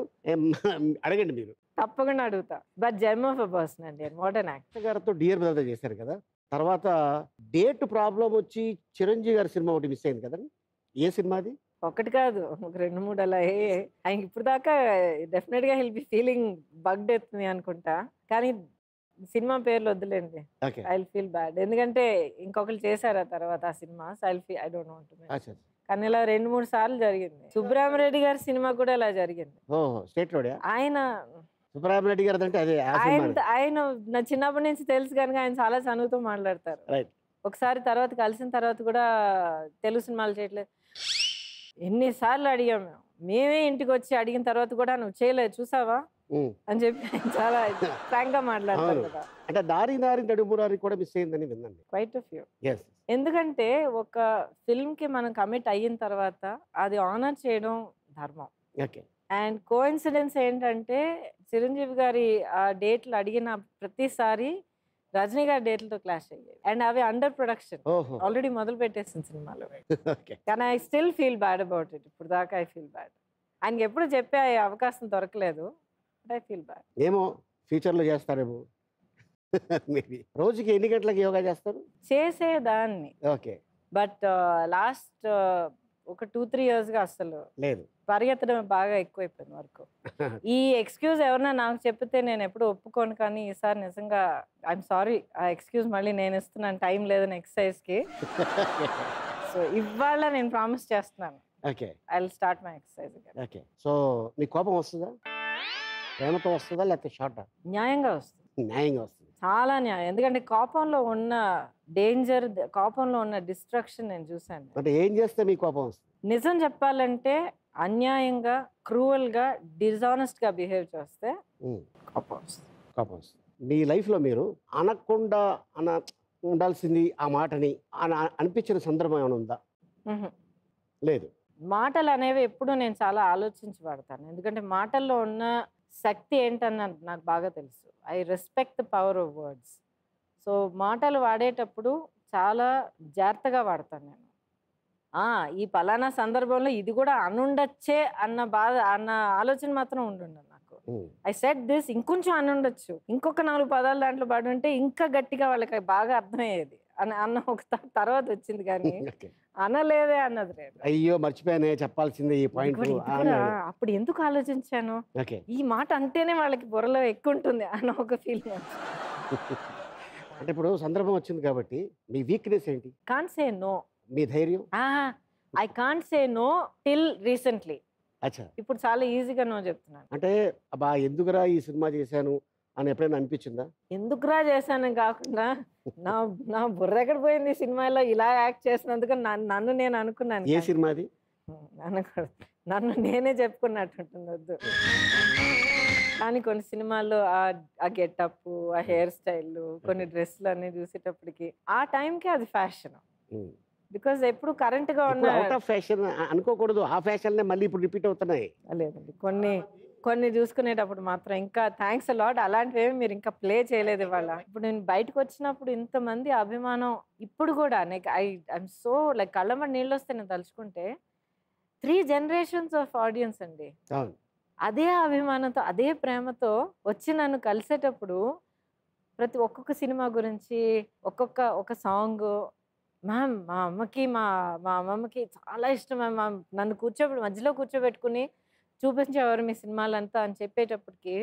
అడగండి మీరు తప్పకుండా అడుగుతా but gem of a person అండి మోడర్న్ యాక్టర్ గారితో డియర్ బ్రదర్ చేశారు కదా తర్వాత డేట్ ప్రాబ్లం వచ్చి చిరంజీవి గారి సినిమా ఒకటి మిస్ అయింది కదా ఏ సినిమా అది ఒకటి కాదు ఒక రెండు మూడు అలా ఆయన ఇప్పుడు దాకా డెఫినెట్గా హెల్ బి ఫీలింగ్ బగ్డ్ అవుతుంది అనుకుంటా కానీ సినిమా పేర్లు వద్దులేండి ఐ ఫీల్ బ్యాడ్ ఎందుకంటే ఇంకొకరు చేశారు ఆ తర్వాత ఆ cinema I feel I don't want కానీ ఇలా రెండు మూడు సార్లు జరిగింది సుబ్రహ్మరెడ్డి గారి సినిమా కూడా ఇలా జరిగింది ఆయన గారు అంటే ఆయన ఆయన నా చిన్నప్పటి నుంచి తెలుసు కనుక ఆయన చాలా చనువుతో మాట్లాడతారు ఒకసారి తర్వాత కలిసిన తర్వాత కూడా తెలుగు సినిమాలు చేయట్లేదు ఎన్నిసార్లు అడిగాము మేమే ఇంటికి వచ్చి అడిగిన తర్వాత కూడా నువ్వు చేయలేదు చూసావా అని చెప్పి చాలా ఫ్రాంక్ గా మాట్లాడతారు కదా అంటే దారి దారి నడుము కూడా మిస్ అయిందని విన్నాను క్వైట్ ఆఫ్ యూ ఎందుకంటే ఒక ఫిల్మ్ కి మనం కమిట్ అయిన తర్వాత అది ఆనర్ చేయడం ధర్మం ఓకే అండ్ కో ఇన్సిడెన్స్ ఏంటంటే చిరంజీవి గారి ఆ డేట్లు అడిగిన ప్రతిసారి రజనీ గారి డేట్లతో క్లాష్ అయ్యాయి అండ్ అవి అండర్ ప్రొడక్షన్ ఆల్రెడీ మొదలు పెట్టేసింది సినిమాలో కానీ I still feel bad about it ఇప్పుడు దాకా ఐ ఫీల్ బ్యాడ్ ఆయనకి ఎప్పుడు చెప్పే అవకాశం దొరకలేదు ఏమో ఫీల్ లో ఏమో ఫ్యూచర్లో చేస్తారేమో రోజుకి ఎన్ని గంటలకు యోగా చేస్తారు చేసేదాన్ని okay but last uh, uh, ఒక టూ త్రీ ఇయర్స్గా అసలు లేదు పరిగెత్తడం బాగా ఎక్కువైపోయింది వరకు ఈ ఎక్స్క్యూజ్ ఎవరన్నా నాకు చెప్తే నేను ఎప్పుడు ఒప్పుకోను కానీ ఈసారి నిజంగా ఐఎమ్ సారీ ఆ ఎక్స్క్యూజ్ మళ్ళీ నేను ఇస్తున్నాను టైం లేదు కి సో ఇవాళ నేను ప్రామిస్ చేస్తున్నాను okay I will start my exercise okay so మీ కోపం వస్తుందా ప్రేమతో వస్తుందా లేకపోతే షార్ట్ న్యాయంగా వస్తుంది న్యాయంగా వస్తుంది చాలా న్యాయం ఎందుకంటే కోపంలో ఉన్న డేంజర్ కోపంలో ఉన్న డిస్ట్రక్షన్ నేను చూశాను ఏం చేస్తే మీ కోపం వస్తుంది నిజం చెప్పాలంటే అన్యాయంగా క్రూవల్గా గా బిహేవ్ చేస్తే కోపం వస్తుంది కోపం వస్తుంది మీ లైఫ్లో మీరు అనకుండా అన ఉండాల్సింది ఆ మాటని అనిపించిన సందర్భం ఏమైనా ఉందా లేదు మాటలు అనేవి ఎప్పుడూ నేను చాలా ఆలోచించి పడతాను ఎందుకంటే మాటల్లో ఉన్న శక్తి ఏంటన్న నాకు బాగా తెలుసు I respect the power of words so మాటలు వాడేటప్పుడు చాలా జాగ్రత్తగా వాడతాను నేను ఈ పలానా సందర్భంలో ఇది కూడా అనుండొచ్చే అన్న బాధ అన్న ఆలోచన మాత్రం ఉండుండదు నాకు ఐ సెట్ దిస్ ఇంకొంచెం అనుండొచ్చు ఇంకొక నాలుగు పదాలు దాంట్లో పాడు ఉంటే ఇంకా గట్టిగా వాళ్ళకి బాగా అర్థమయ్యేది అని అన్న ఒక తర్వాత వచ్చింది కానీ అనలేదే అన్నది అయ్యో మర్చిపోయానే చెప్పాల్సిందే ఈ పాయింట్ అప్పుడు ఎందుకు ఆలోచించాను ఈ మాట అంటేనే వాళ్ళకి బుర్రలో ఎక్కువ ఉంటుంది అన్న ఒక ఫీలింగ్ అంటే ఇప్పుడు సందర్భం వచ్చింది కాబట్టి మీ వీక్నెస్ ఏంటి కాన్ సే నో మీ ధైర్యం I can say no till recently ఇప్పుడు చాలా ఈజీగా నో చెప్తున్నాను అంటే అబ్బా ఎందుకురా ఈ సినిమా చేశాను అని ఎప్పుడైనా అనిపించిందా ఎందుకురా చేశాను కాకుండా నా నా బుర్ర ఎక్కడ పోయింది సినిమాలో ఇలా యాక్ట్ చేసినందుకు నన్ను నేను అనుకున్నాను ఏ సినిమా నన్ను నేనే చెప్పుకున్నట్టుంటుంది కానీ కొన్ని సినిమాల్లో ఆ గెటప్ ఆ హెయిర్ స్టైల్ కొన్ని డ్రెస్లు అన్ని చూసేటప్పటికి ఆ టైంకి అది ఫ్యాషన్ బికాస్ ఎప్పుడు కరెంట్ గా ఉన్న ఫ్యాషన్ అనుకోకూడదు ఆ ఫ్యాషన్ మళ్ళీ ఇప్పుడు రిపీట్ అవుతున్నాయి లేదండి కొన్ని కొన్ని చూసుకునేటప్పుడు మాత్రం ఇంకా థ్యాంక్స్ లాడ్ అలాంటివేమి మీరు ఇంకా ప్లే చేయలేదు ఇవాళ ఇప్పుడు నేను బయటకు వచ్చినప్పుడు ఇంతమంది అభిమానం ఇప్పుడు కూడా like I I'm so like మన నీళ్ళు వస్తే నేను తలుచుకుంటే త్రీ జనరేషన్స్ ఆఫ్ ఆడియన్స్ అండి అదే అభిమానంతో అదే ప్రేమతో వచ్చి నన్ను కలిసేటప్పుడు ప్రతి ఒక్కొక్క సినిమా గురించి ఒక్కొక్క ఒక సాంగ్ మ్యామ్ మా అమ్మకి మా మా అమ్మమ్మకి చాలా ఇష్టం మ్యామ్ నన్ను కూర్చోబెట్టి మధ్యలో కూర్చోబెట్టుకుని చూపించేవారు మీ సినిమాలంతా అని చెప్పేటప్పటికి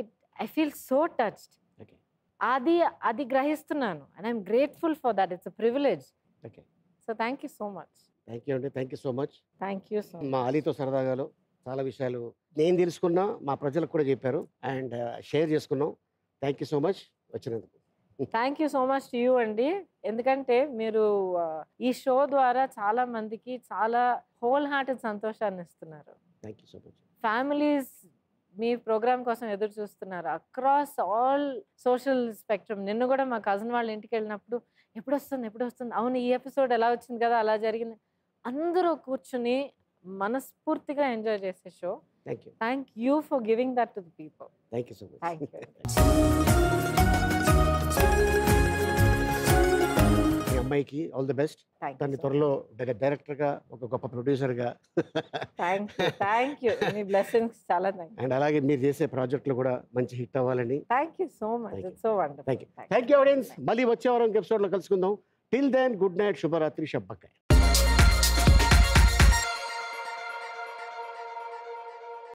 it I feel so touched అది అది గ్రహిస్తున్నాను and I'm grateful for that it's privilege so thank you so much thank you అండి thank you so much thank you so మా అలీతో సరదాగాలు చాలా విషయాలు నేను తెలుసుకున్నా మా ప్రజలకు కూడా చెప్పారు అండ్ uh, షేర్ చేసుకున్నాం థ్యాంక్ యూ సో మచ్ వచ్చినందుకు thank you so much to you అండి ఎందుకంటే మీరు uh, ఈ షో ద్వారా చాలా మందికి చాలా హోల్ హార్టెడ్ సంతోషాన్ని ఇస్తున్నారు thank you so much families మీ ప్రోగ్రామ్ కోసం ఎదురు చూస్తున్నారు అక్రాస్ ఆల్ సోషల్ స్పెక్ట్రమ్ నిన్ను కూడా మా కజిన్ వాళ్ళ ఇంటికి వెళ్ళినప్పుడు ఎప్పుడు వస్తుంది ఎప్పుడు వస్తుంది అవును ఈ ఎపిసోడ్ ఎలా వచ్చింది కదా అలా జరిగింది అందరూ కూర్చుని మనస్ఫూర్తిగా ఎంజాయ్ చేసే show thank you thank you for giving that to the people thank you so much thank you అమ్మాయికి ఆల్ ది బెస్ట్ దాని త్వరలో డైరెక్టర్ గా ఒక గొప్ప ప్రొడ్యూసర్ గా థ్యాంక్ యూ మీ బ్లెస్సింగ్స్ చాలా అండ్ అలాగే మీరు చేసే ప్రాజెక్టులు కూడా మంచి హిట్ అవ్వాలని thank you so much so thank you thank you audience మళ్ళీ వచ్చే వారం ఎపిసోడ్ లో కలుసుకుందాం టిల్ దెన్ గుడ్ నైట్ శుభరాత్రి శబ్బకాయ